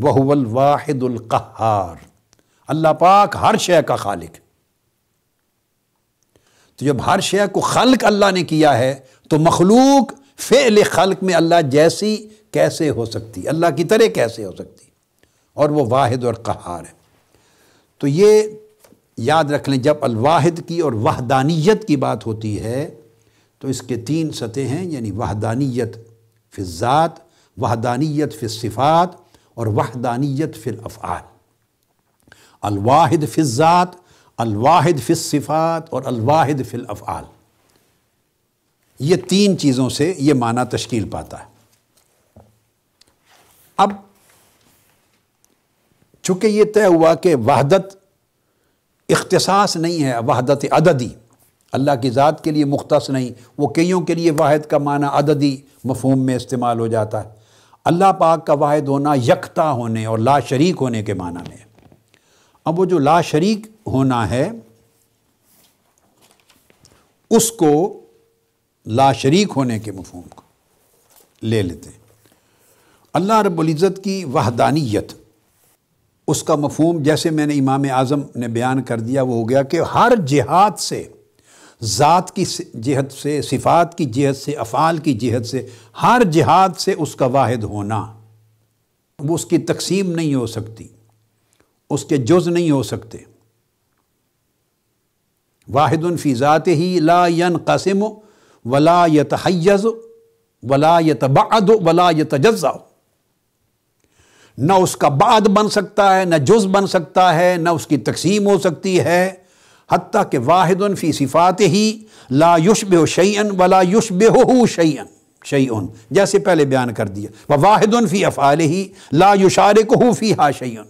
वहुवल वाहिदुल्क़ार अल्लाह पाक हर शय का खालिक तो जब हर शय को खल्क अल्लाह ने किया है तो मखलूक फ़ेल खल्क में अल्लाह जैसी कैसे हो सकती अल्लाह की तरह कैसे हो सकती और वो वाहिद और कहार है तो ये याद रख लें जब अलवाहिद की और वाहदानियत की बात होती है तो इसके तीन सतहें हैं यानी वाहदानियत फ़िज़ात वहदानियत फ़िलसिफ़ात और वहदानियत अफ़ाल अलवाहिद फ़िज़ात अलवाहिद फ़िलसिफ़ात और अलवाहिद अफ़ाल ये तीन चीज़ों से ये माना तश्कील पाता है अब चूंकि ये तय हुआ कि वहदत इख्तसास नहीं है वहदत अददी अल्लाह की ज़ात के लिए मुख्तस नहीं वो कईयों के लिए वाहिद का माना अददी मफहम में इस्तेमाल हो जाता है अल्लाह पाक का वाद होना यकता होने और ला शरीक होने के माना में अब वो जो ला शरीक होना है उसको ला शरीक होने के मफहम को ले लेते हैं अल्लाह रबुल्ज़त की वहदानियत उसका मफहम जैसे मैंने इमाम आज़म ने बयान कर दिया वो हो गया कि हर जिहाद से ज़ात की जहत से सिफ़ात की जहत से अफ़ाल की जहत से हर जिहाद से उसका वाहिद होना वो उसकी तकसीम नहीं हो सकती उसके जुज़ नहीं हो सकते वाहिदफ़ी फीजात ही ला यन कसम वला हयज वला यतबाद वला यतजा न उसका बाद बन सकता है न जुज़ बन सकता है न उसकी तकसीम हो सकती है हती के वाहिदन फ़ी सिफ़ात ही ला युशब शैन वला युशब हो शैन शैन जैसे पहले बयान कर दिया व वाहिदन फ़ी अफ़ाल ही ला युशारक हो फ़ी हा शैन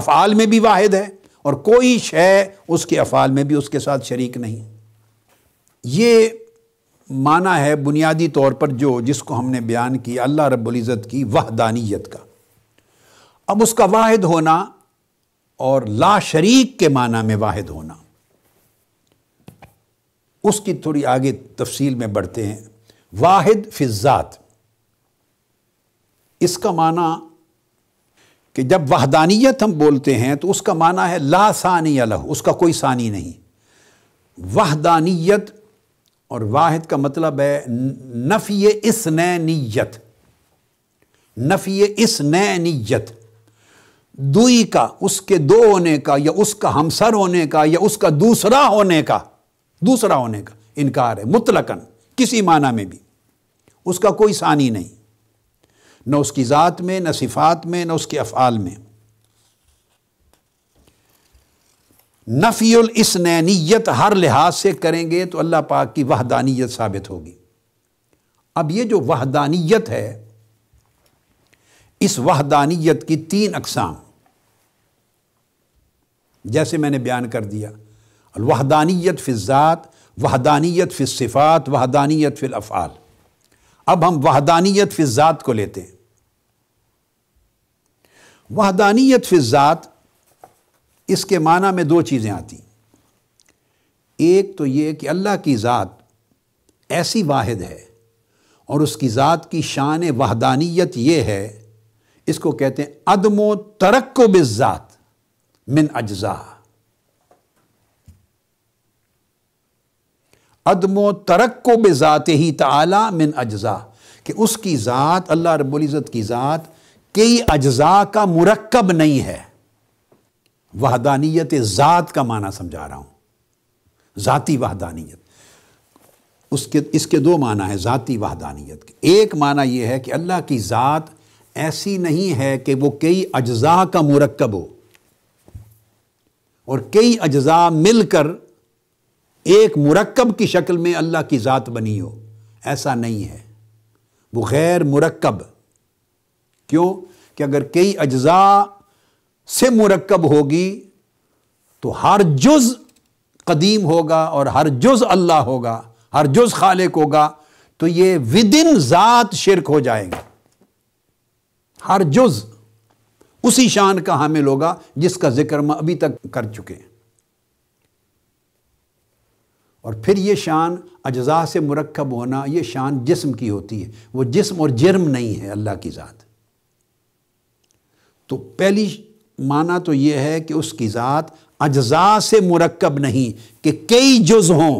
अफ़ाल में भी वाहिद है और कोई शय उसके अफ़ाल में भी उसके साथ शरीक नहीं ये माना है बुनियादी तौर पर जो जिसको हमने बयान किया अल्लाह रब्ज़त की वहदानियत का अब उसका वाहिद होना और ला शरीक के माना में वाहिद होना उसकी थोड़ी आगे तफसील में बढ़ते हैं वाहिद फिज़ात इसका माना कि जब वहदानियत हम बोलते हैं तो उसका माना है ला सानी अलह उसका कोई सानी नहीं वाहदानियत और वाहिद का मतलब है नफ़ी इस नीयत नफ़ी इस नीयत दुई का उसके दो होने का या उसका हमसर होने का या उसका दूसरा होने का दूसरा होने का इनकार है मुतलकन किसी माना में भी उसका कोई सानी नहीं न उसकी ज़ात में न सिफात में न उसके अफ़ाल में नफ़ील इसनैनीत हर लिहाज से करेंगे तो अल्लाह पाक की वहदानियत साबित होगी अब ये जो वहदानियत है इस वहदानियत की तीन अकसाम जैसे मैंने बयान कर दिया वहदानियत फ़िज़ात वहदानियत सिफात वहदानियत फ़िलफ़ाल अब हम वहदानियत फ़िज़ात को लेते हैं वहदानियत फ़िज़ात इसके माना में दो चीज़ें आती एक तो यह कि अल्लाह की ज़ात ऐसी वाहिद है और उसकी ज़ात की शान वहदानियत यह है इसको कहते हैं अदमो तरक्को बिज़ात मिन अज्जा अदमो तरक को बेज़ात ही तला मिन अज्जा कि उसकी ज़ात अल्लाह रब्ज़त की ज़ात कई अज्जा का मरकब नहीं है वहदानियत ज़ात का माना समझा रहा हूँ ज़ाती वहदानियत उसके इसके दो माना है ज़ाती वहदानियत के एक माना यह है कि अल्लाह की ज़ात ऐसी नहीं है कि वो कई अज्जा का मुरकब हो और कई अज्जा मिलकर एक मुरक्कब की शक्ल में अल्लाह की ज़ात बनी हो ऐसा नहीं है वो गैर मुरक्कब क्यों कि अगर कई अज्जा से मुरक्कब होगी तो हर जुज़ कदीम होगा और हर जुज़ अल्लाह होगा हर जुज़ खालिक होगा तो ये विद इन ज़ात शिरक हो जाएंगे हर जुज़ उसी शान का हामिल होगा जिसका जिक्र मैं अभी तक कर चुके हैं और फिर ये शान अजजा से मुरक्ब होना ये शान जिस्म की होती है वो जिस्म और जर्म नहीं है अल्लाह की ज़ात तो पहली माना तो ये है कि उसकी ज़ात अजजा से मुरक्ब नहीं कि कई जुज़ हों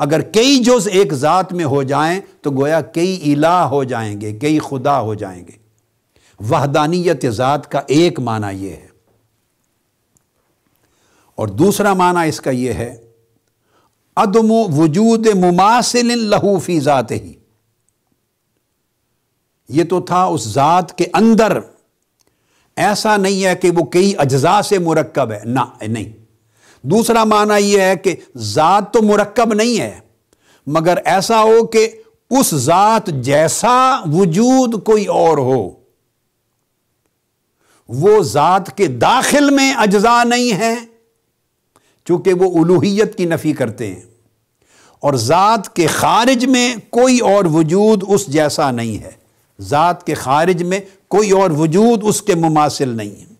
अगर कई जुज़ एक ज़ात में हो जाएं तो गोया कई इला हो जाएंगे कई खुदा हो जाएंगे वहदानियत ज़ात का एक माना ये है और दूसरा माना इसका ये है अदम वजूद मुमासिल लहूफी ज़ात ही ये तो था उस ज़ात के अंदर ऐसा नहीं है कि वो कई अज्जा से मुरक्ब है ना नहीं दूसरा माना यह है कि ज़ात तो मुरक्ब नहीं है मगर ऐसा हो कि उस ज़ात जैसा वजूद कोई और हो वो ज़ात के दाखिल में अज्जा नहीं है चूँकि वो उलूहियत की नफ़ी करते हैं और ज़ात के ख़ारिज में कोई और वजूद उस जैसा नहीं है ज़ात के ख़ारिज में कोई और वजूद उसके मुमासिल नहीं है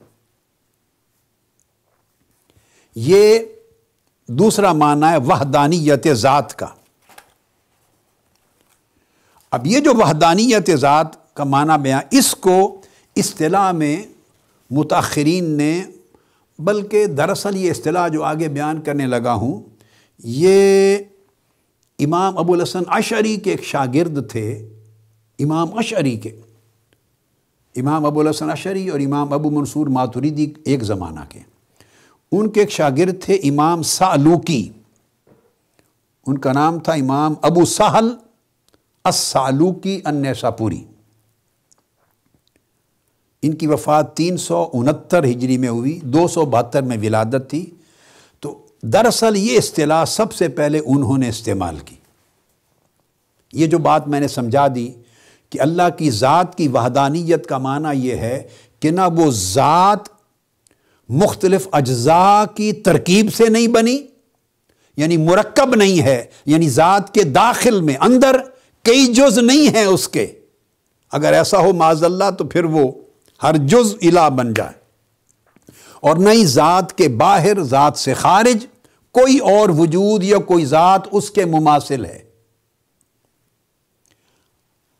ये दूसरा माना है वहदानियत ज़ात का अब ये जो वहदानियत ज़ात का माना बयां इसको इस्तलाह में मुतखरीन ने बल्कि दरअसल ये असलाह जो आगे बयान करने लगा हूँ ये इमाम अबुल हसन अशरी के एक शागिर्द थे इमाम अशरी के इमाम अबुल हसन अशरी और इमाम अबू मंसूर मातुरीदी एक ज़माना के उनके एक शागिर्द थे इमाम सालूकी उनका नाम था इमाम अबू सहल असालूकी अन्यसापुरी इनकी वफ़ात तीन सौ उनहत्तर हिजरी में हुई दो सौ बहत्तर में विलादत थी तो दरअसल ये अतलाह सबसे पहले उन्होंने इस्तेमाल की ये जो बात मैंने समझा दी कि अल्लाह की ज़ात की वहदानियत का माना यह है कि ना वो ज़ात मुख्तलफ़ अज्जा की तरकीब से नहीं बनी यानी मरकब नहीं है यानी ज़ात के दाखिल में अंदर कई जुज नहीं हैं उसके अगर ऐसा हो माजल्ला तो फिर वो हर जुज इला बन जाए और नई ज़ात के बाहर ज़ात से खारिज कोई और वजूद या कोई ज़ात उसके मुमासिल है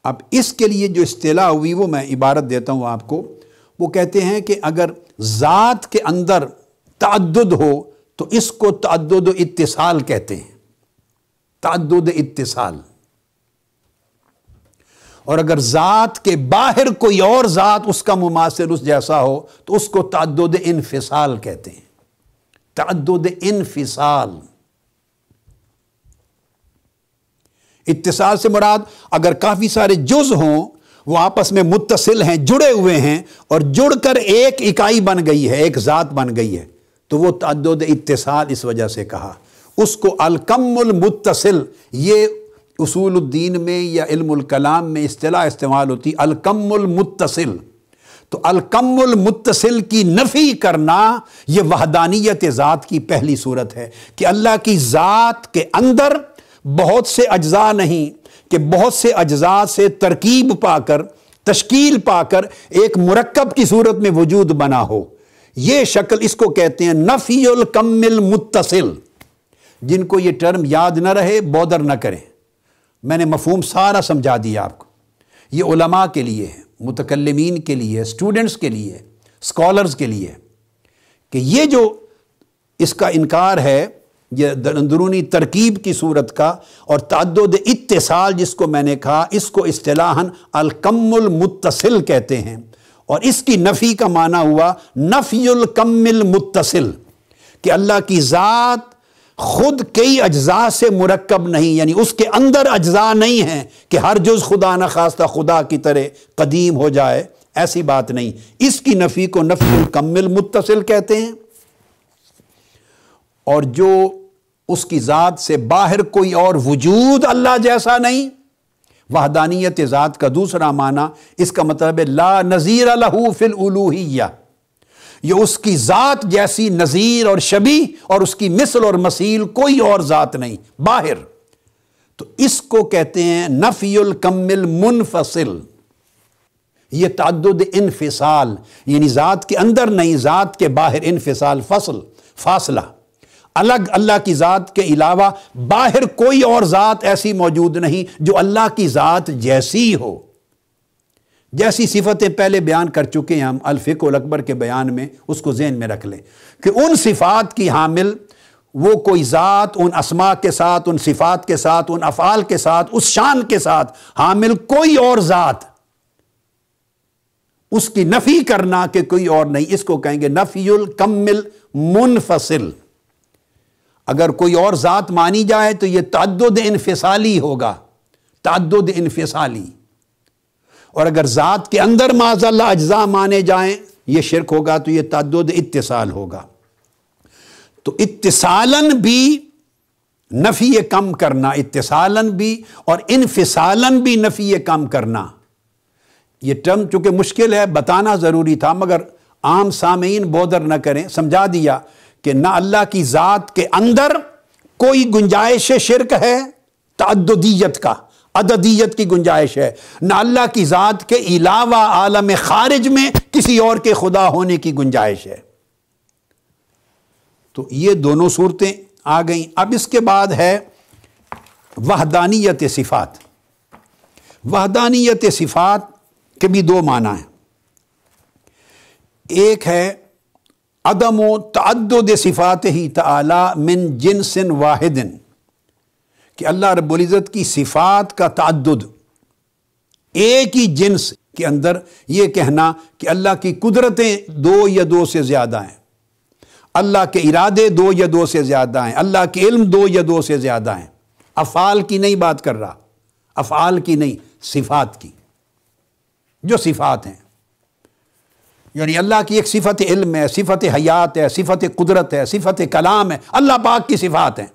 अब इसके लिए जो इतला हुई वो मैं इबारत देता हूं आपको वो कहते हैं कि अगर ज़ात के अंदर तद हो तो इसको तद इतसाल कहते हैं तद इतसाल और अगर ज़ात के बाहर कोई और ज़ात उसका मुमासिर उस जैसा हो तो उसको तद इनफिसाल कहते हैं तद इनफिसाल इत्तिसाल से मुराद अगर काफ़ी सारे जुज हों वो आपस में मुतसिल हैं जुड़े हुए हैं और जुड़कर एक इकाई बन गई है एक ज़ात बन गई है तो वो तद इत्तिसाल इस वजह से कहा उसको अलकमुल मुतसिल ये उसूलुद्दीन में या इल्मुलकलाम में अतलाह इस्तेमाल होती अलकम्मुलमतसिल तो अलकमलमतसिल की नफ़ी करना यह वहदानियत ज़ात की पहली सूरत है कि अल्लाह की ज़ात के अंदर बहुत से अज्जा नहीं कि बहुत से अज्जा से तरकीब पाकर तश्कील पाकर एक मरकब की सूरत में वजूद बना हो यह शक्ल इसको कहते हैं नफ़ी जिनको ये टर्म याद ना रहे बोदर ना करें मैंने मफहम सारा समझा दिया आपको ये उलमा के लिए है मुतकलमीन के लिए स्टूडेंट्स के लिए स्कॉलर्स के लिए कि ये जो इसका इनकार है ये अंदरूनी तरकीब की सूरत का और तद इतसाल जिसको मैंने कहा इसको असलाहन अलकम्मुल कहते हैं और इसकी नफ़ी का माना हुआ नफ़ीकम्मिल मुतसिल कि अल्लाह की ज़ात खुद कई अज्जा से मुरकब नहीं यानी उसके अंदर अज्जा नहीं है कि हर जुज़ खुदा न खास्ता खुदा की तरह कदीम हो जाए ऐसी बात नहीं इसकी नफ़ी को नफी मुकम्मिल मुतसिल कहते हैं और जो उसकी ज़ात से बाहर कोई और वजूद अल्लाह जैसा नहीं वाहदानियत ज़ात का दूसरा माना इसका मतलब ला नज़ीर लहू फिल उलूहिया ये उसकी ज़ात जैसी नज़ीर और शबी और उसकी मिसल और मसील कोई और ज़ात नहीं बाहिर तो इसको कहते हैं नफ़ील कमिल मुनफसिल ये तद इनफिसाल यानी ज़ात के अंदर नहीं ज़ात के बाहर इनफिसाल फसल फासला अलग अल्लाह की ज़ात के अलावा बाहर कोई और ज़ात ऐसी मौजूद नहीं जो अल्लाह की ज़ात जैसी हो जैसी सिफतें पहले बयान कर चुके हैं हम अलफिकल अकबर के बयान में उसको जहन में रख लें कि उन सिफ़ात की हामिल वो कोई ज़ात उन असमा के साथ उन सिफ़ात के साथ उन अफ़ाल के साथ उस शान के साथ हामिल कोई और ज़ात उसकी नफ़ी करना कि कोई और नहीं इसको कहेंगे नफ़ील कमिल मुनफसिल अगर कोई और ज़ात मानी जाए तो ये तद्द इनफिसाली होगा तद्द इनफिसाली और अगर ज़ात के अंदर माजल्ला अज्जा माने जाए ये शिरक होगा तो ये तद इतसाल होगा तो इतसालन भी नफ़ी कम करना इतसालन भी और इनफिसालन भी नफ़ी कम करना ये टर्म चूँकि मुश्किल है बताना ज़रूरी था मगर आम सामीन बोदर न करें समझा दिया कि ना अल्लाह की ज़ात के अंदर कोई गुंजाइश शिरक है तद्दीयत का अददियत की गुंजाइश है ना अल्लाह की ज़ात के अलावा आलम खारिज में किसी और के खुदा होने की गुंजाइश है तो ये दोनों सूरतें आ गई अब इसके बाद है वहदानियत सिफ़ात वहदानियत सिफ़ात के भी दो माना हैं एक है अदम तद सिफ़ात ही तला मिन जिन सिन वाहिदिन कि अल्लाह रब्ज़त की सिफ़ात का तद एक ही जिन्स के अंदर ये कहना कि अल्लाह की कुदरतें दो या दो से ज़्यादा हैं अल्लाह के इरादे दो या दो से ज़्यादा हैं अल्लाह के इल्म दो या दो से ज़्यादा हैं अफ़ाल की नहीं बात कर रहा अफ़ाल की नहीं सिफ़ात की जो सिफ़ात हैं यानी अल्लाह की एक सिफत इल्म है सिफत हयात है सिफत कुदरत है सिफत कलाम है अल्लाह पाक की सिफ़ात हैं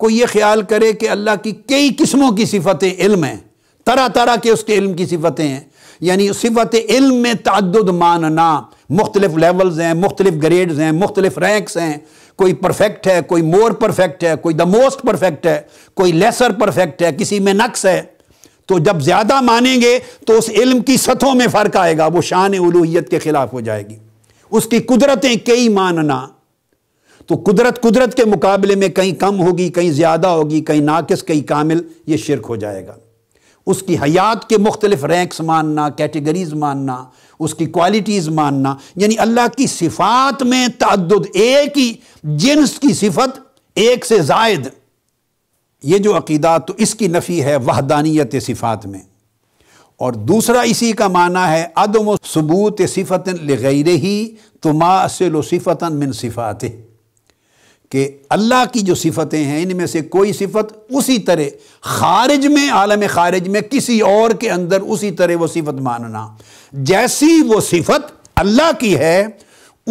कोई ये ख्याल करे कि अल्लाह की कई किस्मों की सिफतें इल्म हैं तरह तरह के उसके इल्म की सिफतें हैं यानी सिफत इल्म में तद्द मानना मुख्तलिफ लेवल्स हैं मुख्तलिफ ग्रेड्स हैं मुख्तलिफ रैंक्स हैं कोई परफेक्ट है कोई मोर परफेक्ट है कोई द मोस्ट परफेक्ट है कोई लेसर परफेक्ट है किसी में नक्स है तो जब ज़्यादा मानेंगे तो उस इल्म की सतहों में फ़र्क आएगा वो शान उलूहियत के ख़िलाफ़ हो जाएगी उसकी कुदरतें कई मानना तो कुदरत कुदरत के मुकाबले में कहीं कम होगी कहीं ज़्यादा होगी कहीं नाकिस कहीं कामिल ये शिरक हो जाएगा उसकी हयात के मुख्तलिफ रैंक्स मानना कैटेगरीज मानना उसकी क्वालिटीज़ मानना यानी अल्लाह की सिफात में तद एक ही जिन्स की सिफत एक से जायद ये जो अकीदा तो इसकी नफ़ी है वहदानियत सिफात में और दूसरा इसी का माना है अदम सबूत सिफतन लगैर ही मा असल सिफतन मिन सिफ़ात कि अल्लाह की जो सिफतें हैं इनमें से कोई सिफत उसी तरह खारिज में आलम खारिज में किसी और के अंदर उसी तरह वो सिफत मानना जैसी वो सिफत अल्लाह की है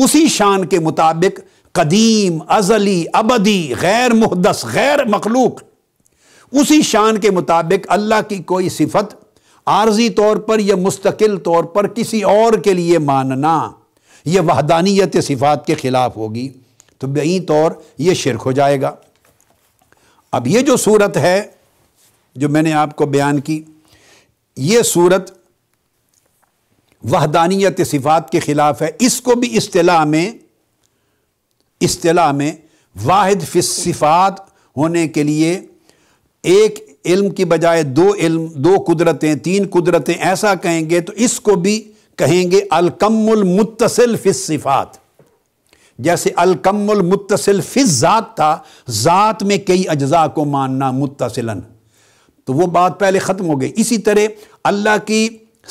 उसी शान के मुताबिक कदीम अजली अबदी गैर मुहदस गैर मखलूक उसी शान के मुताबिक अल्लाह की कोई सिफत आर्जी तौर पर या मुस्तकिल तौर पर किसी और के लिए मानना यह वहदानियत सिफात के ख़िलाफ़ होगी तो बई तौर ये शिरक हो जाएगा अब ये जो सूरत है जो मैंने आपको बयान की ये सूरत वहदानियत सिफात के ख़िलाफ़ है इसको भी अतलाह में अतलाह में वाहिद सिफात होने के लिए एक इल्म की बजाय दो इल्म दो कुदरतें तीन कुदरतें ऐसा कहेंगे तो इसको भी कहेंगे अलकम्मुल मुतसिल जैसे अलकमल मुतसिल फिज ज़ात था ज़ात में कई अज्जा को मानना मुतसिलन तो वो बात पहले ख़त्म हो गई इसी तरह अल्लाह की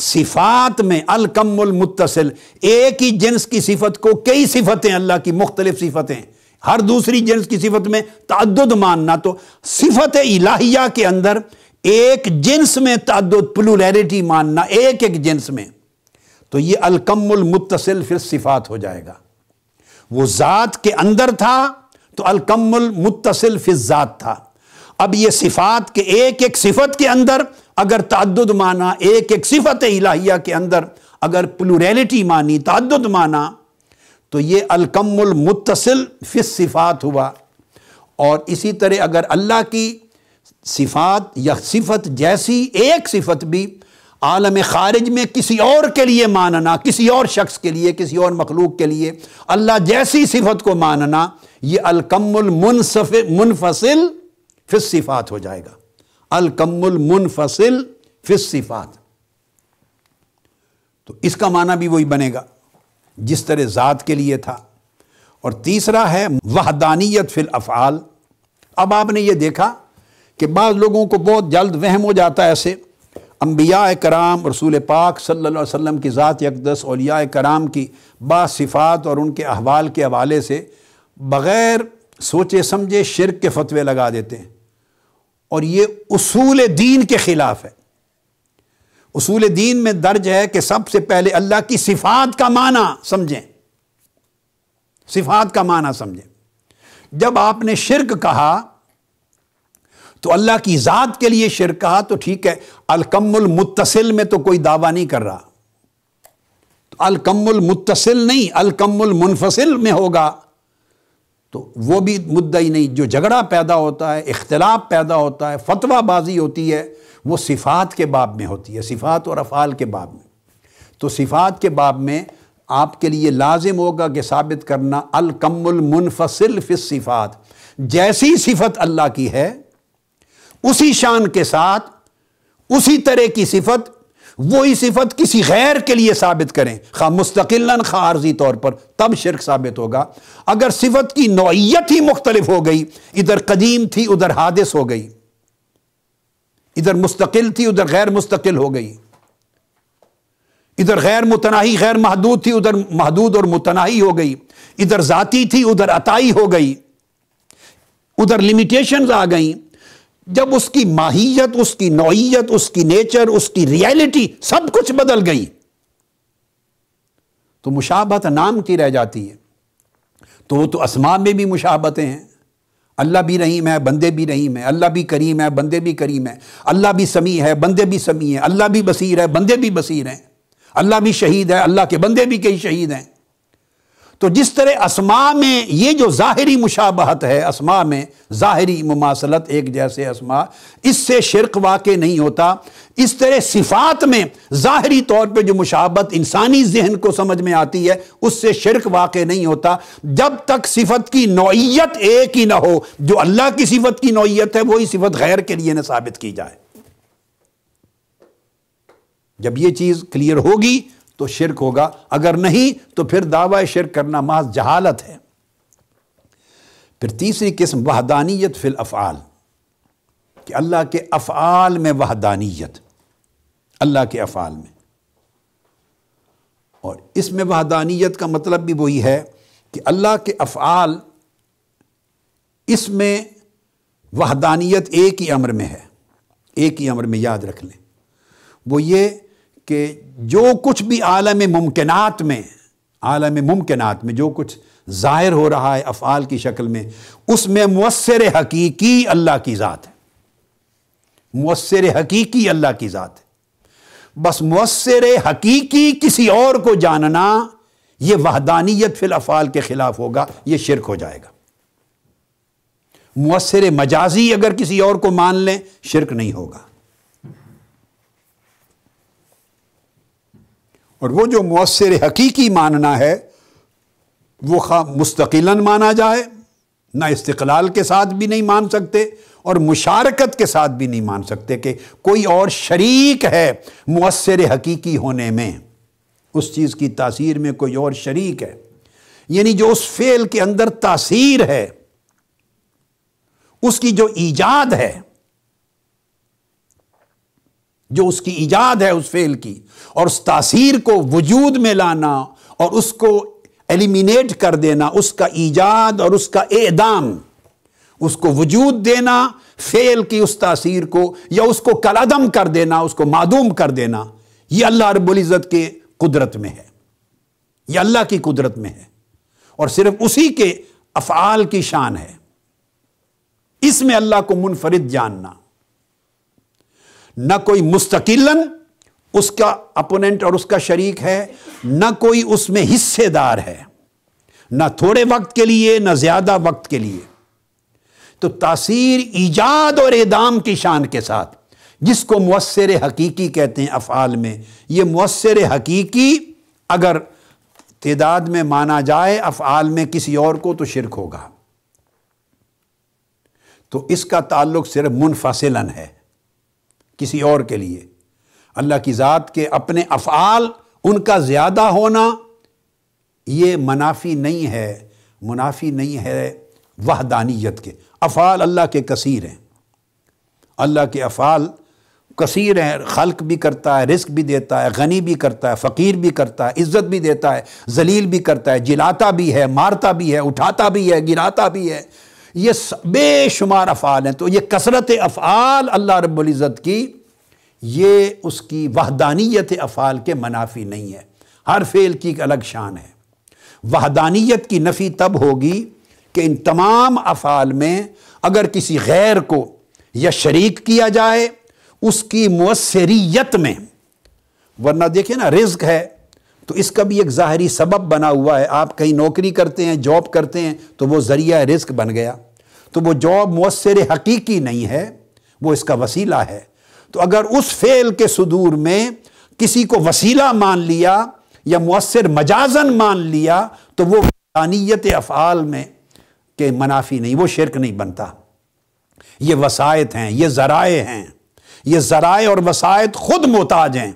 सिफात में अलकमल मुतसिल एक ही जिन्स की सिफत को कई सिफतें अल्लाह की मुख्तलिफ सिफतें हर दूसरी जिन्स की सिफत में तद मानना तो सिफत इलाहिया के अंदर एक जिन्स में तद प्लूलैरिटी मानना एक एक जिन्स में तो ये अलकमल मुतसिल फिर सिफात हो जाएगा वो ज़ात के अंदर था तो अलकम्मल मुतसिल फ़िज़ात था अब ये सिफात के एक एक सिफत के अंदर अगर तद माना एक एक सिफत इलाहिया के अंदर अगर प्लूरेलिटी मानी तद्द माना तो ये अलकम्मल मुतसिल फ़िस सिफात हुआ और इसी तरह अगर अल्लाह की सिफात या सिफत जैसी एक सिफत भी आलम खारिज में किसी और के लिए मानना किसी और शख्स के लिए किसी और मखलूक के लिए अल्लाह जैसी सिफत को मानना ये अलकम्मुल मुनसफ मुनफसिल फिस सिफात हो जाएगा अलकम्मुल मुनफसिल फिस सिफात तो इसका माना भी वही बनेगा जिस तरह ज़ात के लिए था और तीसरा है वहदानियत फिल अफ़ाल अब आपने ये देखा कि बाद लोगों को बहुत जल्द वहम हो जाता है ऐसे अम्बिया कराम रसूल पाक सल्ला वसम की ज़ात यकदस अलिया कराम की बासिफ़ात और उनके अहवाल के हवाले से बग़ैर सोचे समझे शिरक के फतवे लगा देते हैं और ये असूल दीन के ख़िलाफ़ है असूल दीन में दर्ज है कि सबसे पहले अल्लाह की सिफात का माना समझें सिफात का माना समझें जब आपने शिरक कहा तो अल्लाह की ज़ात के लिए शिर कहा तो ठीक है अलकम्मुल मुत्तसिल में तो कोई दावा नहीं कर रहा तो अलकम्मुल मुत्तसिल नहीं अलकम्मुल मुनफसिल में होगा तो वो भी मुद्दा ही नहीं जो झगड़ा पैदा होता है इख्तलाफ पैदा होता है फतवाबाजी होती है वो सिफात के बाब में होती है सिफात और अफ़ाल के बाब में तो सिफात के बाब में आपके लिए लाजिम होगा कि साबित करना अलकम्मुल मुनफसिल फ़िस सिफात जैसी सिफत अल्लाह की है उसी शान के साथ उसी तरह की सिफत वही सिफत किसी गैर के लिए साबित करें खा मुस्तकिल खा आर्जी तौर पर तब शिरक साबित होगा अगर सिफत की नोयत ही मुख्तलिफ हो गई इधर कदीम थी उधर हादिस हो गई इधर मुस्तकिल थी उधर गैर मुस्तकिल हो गई इधर गैर मुतनाही गैर महदूद थी उधर महदूद और मुतनाही हो गई इधर ज़ाती थी उधर अताई हो गई उधर लिमिटेशन आ गई जब उसकी माहियत उसकी नोयत उसकी नेचर उसकी रियलिटी सब कुछ बदल गई तो मुशाबत नाम की रह जाती है तो वो तो असमा में भी मुशाबतें हैं अल्लाह भी रहीम है बंदे भी रहीम है अल्लाह भी करीम है बंदे भी करीम है अल्लाह भी समी है बंदे भी समी है अल्लाह भी बसीर है बंदे भी बसीर हैं अल्लाह भी शहीद है अल्लाह के बंदे भी कई शहीद हैं तो जिस तरह असमा में ये जो ज़ाहरी मुशाबहत है असमा में ज़ाहरी ममासलत एक जैसे असमा इससे शिरक वाक़ नहीं होता इस तरह सिफ़ात में ज़ाहरी तौर पर जो मुशाबत इंसानी जहन को समझ में आती है उससे शिरक वाक़ नहीं होता जब तक सिफत की नौीयत एक ही ना हो जो अल्लाह की सिफत की नौीयत है वही सिफत गैर के लिए ना साबित की जाए जब ये चीज़ क्लियर होगी तो शिरक होगा अगर नहीं तो फिर दावा शिरक करना माज जहालत है फिर तीसरी किस्म वहदानियत फिल अफ़ाल कि अल्लाह के अफ़ाल में वहदानियत अल्लाह के अफ़ाल में और इसमें वहदानियत का मतलब भी वही है कि अल्लाह के अफ़ाल इसमें वहदानियत एक ही अमर में है एक ही अमर में याद रख लें वो ये कि जो कुछ भी आलम मुमकिनात में आलम मुमकिनात में जो कुछ ज़ाहिर हो रहा है अफ़ाल की शक्ल में उसमें मवसर हकीकी अल्लाह की ज़ात है मवसर हकीकी अल्लाह की ज़ात है बस मवसर हकीकी किसी और को जानना यह वहदानियत फिल अफ़ाल के ख़िलाफ़ होगा ये शिरक हो जाएगा मवसर मजाजी अगर किसी और को मान लें शिरक नहीं होगा और वो जो मौसर हकीकी मानना है वो खा मुस्तकिला माना जाए ना इस्तलाल के साथ भी नहीं मान सकते और मुशारकत के साथ भी नहीं मान सकते कि कोई और शरीक है मौसर हकीकी होने में उस चीज़ की तासीर में कोई और शरीक है यानी जो उस फेल के अंदर तासीर है उसकी जो ईजाद है जो उसकी ईजाद है उस फेल की और उस तासीर को वजूद में लाना और उसको एलिमिनेट कर देना उसका ईजाद और उसका एदाम उसको वजूद देना फेल की उस तासीर को या उसको कलादम कर देना उसको मादूम कर देना यह अल्लाह रबुल्ज़त के कुदरत में है यह अल्लाह की कुदरत में है और सिर्फ उसी के अफ़ाल की शान है इसमें अल्लाह को मुनफरद जानना न कोई मुस्तकिलन उसका अपोनेंट और उसका शरीक है न कोई उसमें हिस्सेदार है न थोड़े वक्त के लिए न ज्यादा वक्त के लिए तो तासीर ईजाद और एदाम की शान के साथ जिसको मवसर हकीकी कहते हैं अफ़ाल में ये मवसर हकीकी अगर तदाद में माना जाए अफ़ाल में किसी और को तो शिरक होगा तो इसका ताल्लुक सिर्फ मुनफसलन है किसी और के लिए अल्लाह की ज़ात के अपने अफ़ाल उनका ज़्यादा होना ये मुनाफी नहीं है मुनाफी नहीं है वहदानियत के अफ़ाल अल्लाह के कसीर हैं अल्लाह के अफ़ाल कसीर हैं खल्क भी करता है रिस्क भी देता है गनी भी करता है फ़कीर भी करता है इज़्ज़त भी देता है जलील भी करता है जिलाता भी है मारता भी है उठाता भी है गिराता भी है ये बेशुमार अफ़ाल हैं तो ये कसरत अफ़ाल अल्लाह रब्ज़त की ये उसकी वहदानियत अफ़ाल के मनाफी नहीं है हर फेल की एक अलग शान है वहदानियत की नफ़ी तब होगी कि इन तमाम अफ़ाल में अगर किसी गैर को या शरीक किया जाए उसकी मौसरीत में वरना देखिए ना रिज्क है तो इसका भी एक ज़ाहरी सबब बना हुआ है आप कहीं नौकरी करते हैं जॉब करते हैं तो वो ज़रिया रिस्क बन गया तो वो जॉब मौसर हकीकी नहीं है वो इसका वसीला है तो अगर उस फेल के सुदूर में किसी को वसीला मान लिया या मौसर मजाजन मान लिया तो वो वसानियत अफ़ाल में के मनाफी नहीं वो शिरक नहीं बनता ये वसायत हैं ये ज़राए हैं ये ज़राए और वसायत ख़ुद मोहताज हैं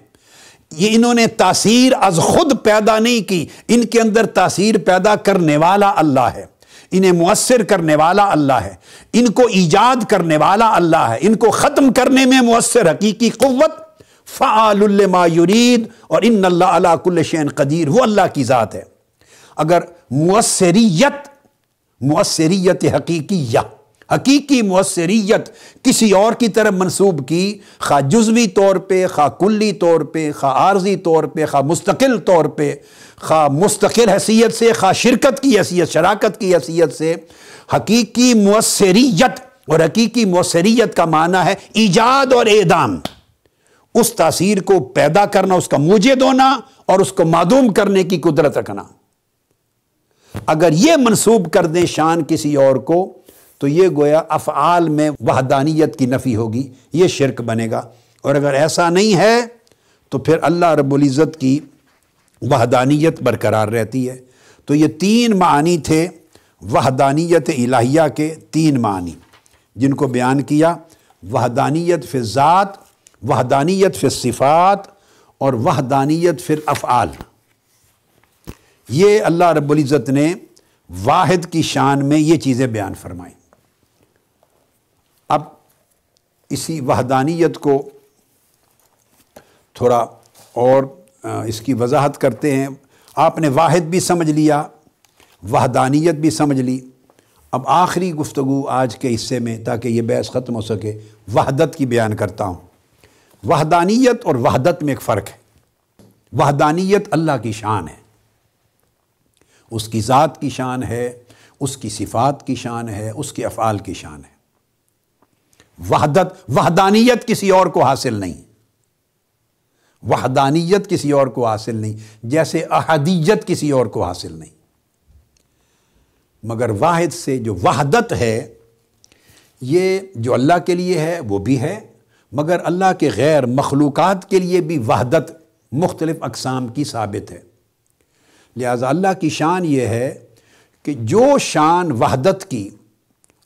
ये इन्होंने तासीर अज खुद पैदा नहीं की इनके अंदर तासीर पैदा करने वाला अल्लाह है इन्हें मुअसर करने वाला अल्लाह है इनको ईजाद करने वाला अल्लाह है इनको ख़त्म करने में मुअसर हकीकी क़वत फ़ालमायुरीद और इन अल्लाकुल्लशन कदीर वो अल्लाह की ज़ात है अगर मुअसरीत मुअसरीत हकीकी या हकीकी मौसरीत किसी और की तरफ मनसूब की खा जजवी तौर पर खा कुल्ली तौर पर खा आर्जी तौर पर खा मुस्तकिल तौर पर खा मुस्तकिल हैसियत से खा शिरकत की हैसियत शराकत की हैसियत से हकीकी मौसरीत और हकीकी मौसरीत का माना है ईजाद और एदाम उस तासीर को पैदा करना उसका मुझे दोना और उसको मदूम करने की कुदरत रखना अगर ये मनसूब कर दें शान किसी और को तो ये गोया अफ़ाल में वहदानियत की नफ़ी होगी ये शिरक बनेगा और अगर ऐसा नहीं है तो फिर अल्लाह रब्ज़त की वहदानियत बरकरार रहती है तो ये तीन मानी थे वहदानियत इलाहिया के तीन मानी जिनको बयान किया वहदानियत फ़िज़ात वहदानियत सिफ़ात और वहदानियत फिर अफ़ाल ये अल्लाह रब्ज़त ने वाहिद की शान में ये चीज़ें बयान फरमाई अब इसी वहदानियत को थोड़ा और इसकी वजाहत करते हैं आपने वाहिद भी समझ लिया वहदानियत भी समझ ली अब आखिरी गुफ्तु आज के हिस्से में ताकि ये बहस ख़त्म हो सके वहदत की बयान करता हूँ वहदानियत और वहदत में एक फ़र्क है वहदानियत अल्लाह की शान है उसकी ज़ात की शान है उसकी सिफात की शान है उसके अफ़ाल की शान है वहदत वहदानियत किसी और को हासिल नहीं वहदानियत किसी और को हासिल नहीं जैसे अहदीयत किसी और को हासिल नहीं मगर वाहिद से जो वहदत है ये जो अल्लाह के लिए है वो भी है मगर अल्लाह के गैर मखलूक़ के लिए भी वहदत मुख्तलिफ़ अकसाम की साबित है लिहाजा अल्लाह की शान ये है कि जो शान वहदत की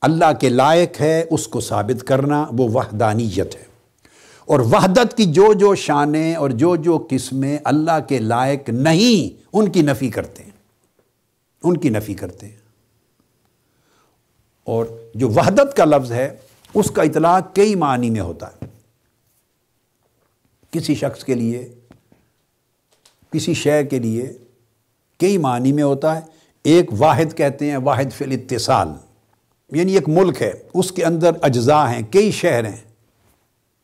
अल्लाह के लायक है उसको साबित करना वो वहदानियत है और वहदत की जो जो शानें और जो जो किस्में अल्लाह के लायक नहीं उनकी नफ़ी करते हैं उनकी नफ़ी करते हैं और जो वहदत का लफ्ज़ है उसका इतला कई मानी में होता है किसी शख्स के लिए किसी शय के लिए कई मानी में होता है एक वाहिद कहते हैं वाहिद फिल इत्तिसाल यानी एक मुल्क है उसके अंदर अज्जा हैं कई शहर हैं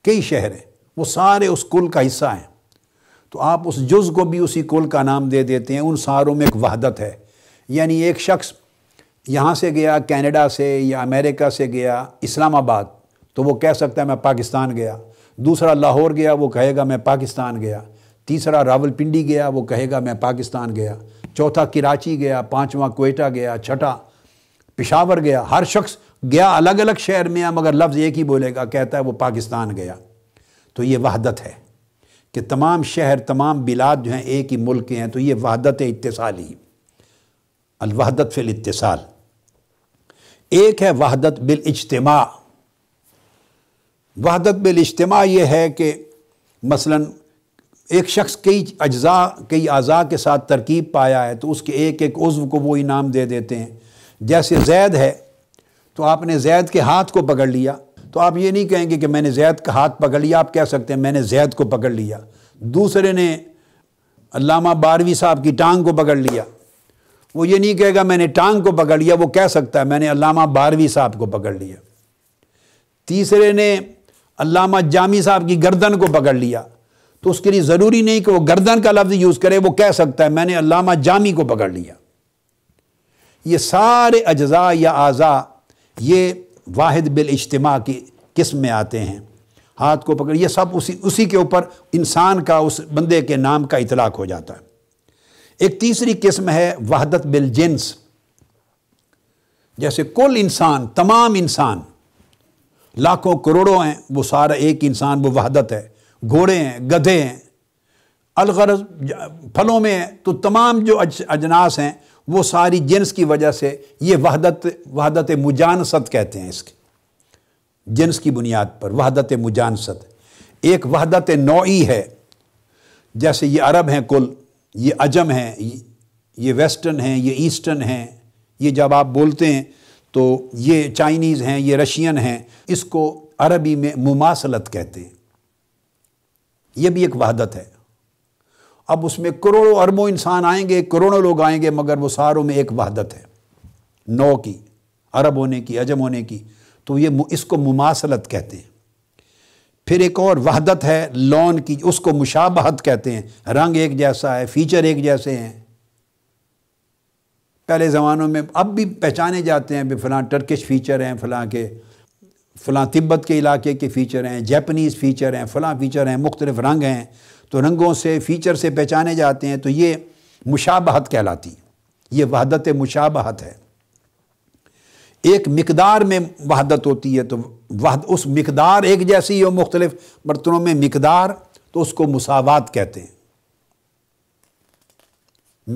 कई शहर हैं वो सारे उस कुल का हिस्सा हैं तो आप उस जुज़ को भी उसी कुल का नाम दे देते हैं उन सारों में एक वहादत है यानी एक शख्स यहाँ से गया कनाडा से या अमेरिका से गया इस्लामाबाद तो वो कह सकता है मैं पाकिस्तान गया दूसरा लाहौर गया वो कहेगा मैं पाकिस्तान गया तीसरा रावलपिंडी गया वो कहेगा मैं पाकिस्तान गया चौथा कराची गया पाँचवा कोयटा गया छठा पिशावर गया हर शख्स गया अलग अलग शहर में है मगर लफ्ज़ एक ही बोलेगा कहता है वो पाकिस्तान गया तो ये वहदत है कि तमाम शहर तमाम बिलाद जो हैं एक ही मुल्क के हैं तो ये वहदत इतसाली अलवहदत फिल इतसाल एक है वहदत बिल इजतमा वहदत बिल इजतमा ये है कि मसलन एक शख्स कई अज्जा कई अज़ा के साथ तरकीब पाया है तो उसके एक एक उज्व को वो इनाम दे देते हैं जैसे जैद है तो आपने जैद के हाथ को पकड़ लिया तो आप ये नहीं कहेंगे कि मैंने जैद का हाथ पकड़ लिया आप कह सकते हैं मैंने जैद को पकड़ लिया दूसरे ने अलामा बारवी साहब की टांग को पकड़ लिया वो ये नहीं कहेगा मैंने टांग को पकड़ लिया वो कह सकता है मैंने अलामा बारवी साहब को पकड़ लिया तीसरे ने अलामा जामी साहब की गर्दन को पकड़ लिया तो उसके लिए ज़रूरी नहीं कि वो गर्दन का लफ्ज़ यूज़ करे वो कह सकता है मैंने अलामा जामी को पकड़ लिया ये सारे अज्जा या आज़ा ये वाहिद बिल इज्तिमा की किस्म में आते हैं हाथ को पकड़ ये सब उसी उसी के ऊपर इंसान का उस बंदे के नाम का इतलाक हो जाता है एक तीसरी किस्म है वहदत बिल जिन्स जैसे कुल इंसान तमाम इंसान लाखों करोड़ों हैं वो सारा एक इंसान वो वहदत है घोड़े हैं गधे हैं अलगरज फलों में तो तमाम जो अज, अजनास हैं वो सारी जिन्स की वजह से ये वहदत वहदत मुजानसत कहते हैं इसके जिन्स की बुनियाद पर वहदत मुजानसत एक वहदत नौई है जैसे ये अरब हैं कुल ये अजम हैं ये वेस्टर्न हैं ये ईस्टर्न हैं ये जब आप बोलते हैं तो ये चाइनीज़ हैं ये रशियन हैं इसको अरबी में मुमासलत कहते हैं ये भी एक वहदत है अब उसमें करोड़ों अरबों इंसान आएंगे करोड़ों लोग आएंगे मगर वो सारों में एक वहादत है नौ की अरब होने की अजम होने की तो ये इसको मुमासलत कहते हैं फिर एक और वहदत है लॉन की उसको मुशाबहत कहते हैं रंग एक जैसा है फीचर एक जैसे हैं पहले ज़मानों में अब भी पहचाने जाते हैं फ़लाँ टर्किश फ़ीचर हैं फ़लाँ के फ़लाँ तिब्बत के इलाके के फ़ीचर हैं जैपनीज़ फ़ीचर हैं फ़लाँ फ़ीचर हैं मुख्तलिफ रंग हैं तो रंगों से फीचर से पहचाने जाते हैं तो ये मुशाबहत कहलाती है ये वहदत मुशाबहत है एक मकदार में वहदत होती है तो वह उस मकदार एक जैसी हो मुख्तलिफ बर्तनों में मकदार तो उसको मुसावात कहते हैं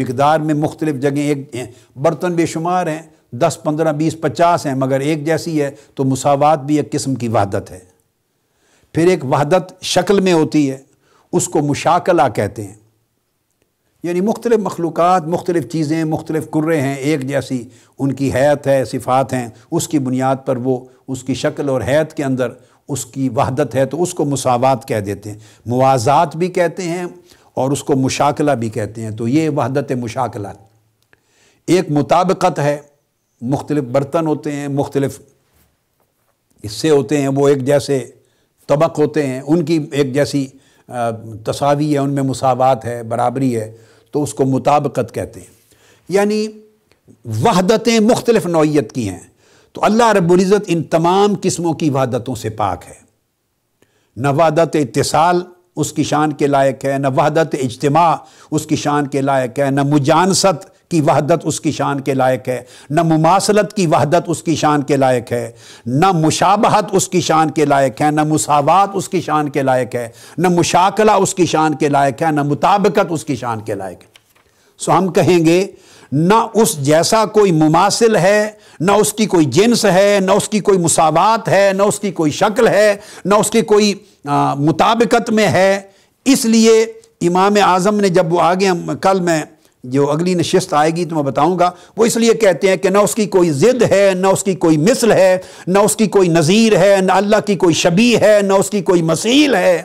मकदार में मुख्तलिफ जगह एक बर्तन बेशुमार हैं दस पंद्रह बीस पचास हैं मगर एक जैसी है तो मुसावात भी एक किस्म की वहदत है फिर एक वहदत शक्ल में होती है उसको मुशाकला कहते हैं यानी मुख्तलिफ़ मखलूक मुख्तलिफ़ चीज़ें मुख्तलिफ़ कुर्रे हैं एक जैसी उनकी हैत है सिफ़ात हैं उसकी बुनियाद पर वो उसकी शक्ल और हैत के अंदर उसकी वहदत है तो उसको मुसावत कह देते हैं मुआजात भी कहते हैं और उसको मुशाकला भी कहते हैं तो ये वहदत मुशाकला एक मुताबकत है मुख्तलिफ़ बर्तन होते हैं मुख्तलिफ़ हिस्से होते हैं वो एक जैसे तबक होते हैं उनकी एक जैसी तसावी है उनमें मुसावत है बराबरी है तो उसको मुताबकत कहते हैं यानी वहदतें मुख्तलिफ नौत की हैं तो अल्लाह रब्ज़त इन तमाम किस्मों की वहादतों से पाक है न वहादत इतसाल उसकी शान के लायक है न वहादत इजतमा उसकी शान के लायक है न मुजानसत की वहदत उसकी शान के लायक है न मुमासलत की वहदत उसकी शान के लायक है न मुशाबहत उसकी शान के लायक है न मुसावात उसकी शान के लायक है न मुशाकला उसकी शान के लायक है न मुताबकत उसकी शान के लायक है सो हम कहेंगे ना उस जैसा कोई मुमासिल है ना उसकी कोई जिन्स है ना उसकी कोई मुसावात है ना उसकी कोई शक्ल है ना उसकी कोई मुताबिकत में है इसलिए इमाम आज़म ने जब वो आगे हम कल मैं जो अगली नशस्त आएगी तो मैं बताऊंगा वो इसलिए कहते हैं कि ना उसकी कोई ज़िद है ना उसकी कोई मिसल है ना उसकी कोई नज़ीर है ना अल्लाह की कोई शबी है ना उसकी कोई मसील है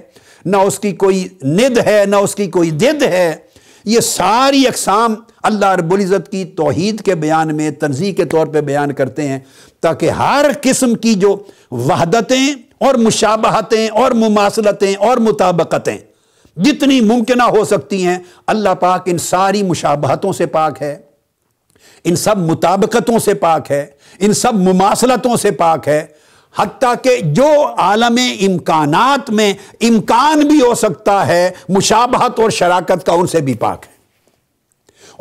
ना उसकी कोई निद है ना उसकी कोई जिद है ये सारी अकसाम अल्लाह रबुल्ज़त की तोहद के बयान में तनजीह के तौर पर बयान करते हैं ताकि हर किस्म की जो वहदतें और मुशाबहतें और मुमासलतें और मुताबकतें जितनी मुमकिन हो सकती हैं अल्लाह पाक इन सारी मुशाबहतों से पाक है इन सब मुताबकतों से पाक है इन सब मुमासलतों से पाक है हती कि जो आलम इम्कान में इम्कान भी हो सकता है मुशाबहत और शराकत का उनसे भी पाक है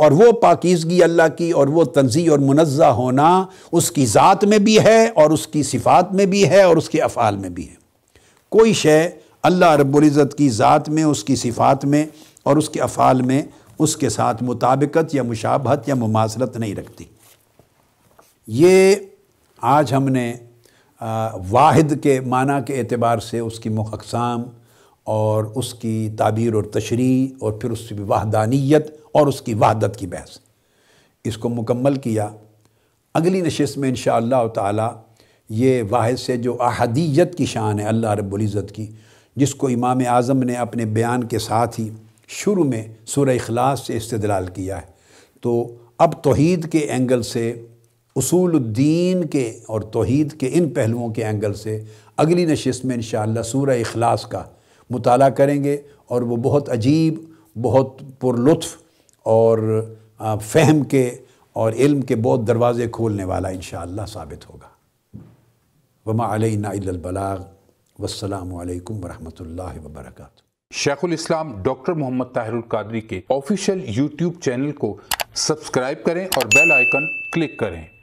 और वो पाकिजगी अल्लाह की और वो तनजी और मुनज़ा होना उसकी ज़ात में भी है और उसकी सिफात में भी है और उसके अफ़ाल में भी है कोई शे अल्लाह रबुल्ज़त की ज़ात में उसकी सिफ़ात में और उसके अफ़ाल में उसके साथ मुताबिकत या मुशाबहत या मुमासरत नहीं रखती ये आज हमने वाहिद के माना के अतबार से उसकी अकसाम और उसकी ताबीर और तशरी और फिर उसकी वाहदानियत और उसकी वहादत की बहस इसको मुकम्मल किया अगली नशस्त में इन ताला ते वाहिद से जो अहदियत की शान है अल्लाह रबुल्ज़त की जिसको इमाम आज़म ने अपने बयान के साथ ही शुरू में सूर अखलास से इस्तलाल किया है तो अब तोहद के एंगल से उसूलुद्दीन के और तोहद के इन पहलुओं के एंगल से अगली नशस्त में इन सूर अखलास का मुताल करेंगे और वह बहुत अजीब बहुत पुरलुत्फ़ और फहम के और इल्म के बहुत दरवाज़े खोलने वाला इन शाबित होगा वमा अलबलाग वालेकुम वरहमल वबरक शेखुल इस्लाम डॉक्टर मोहम्मद ताहिरुल कादरी के ऑफिशियल यूट्यूब चैनल को सब्सक्राइब करें और बेल आइकन क्लिक करें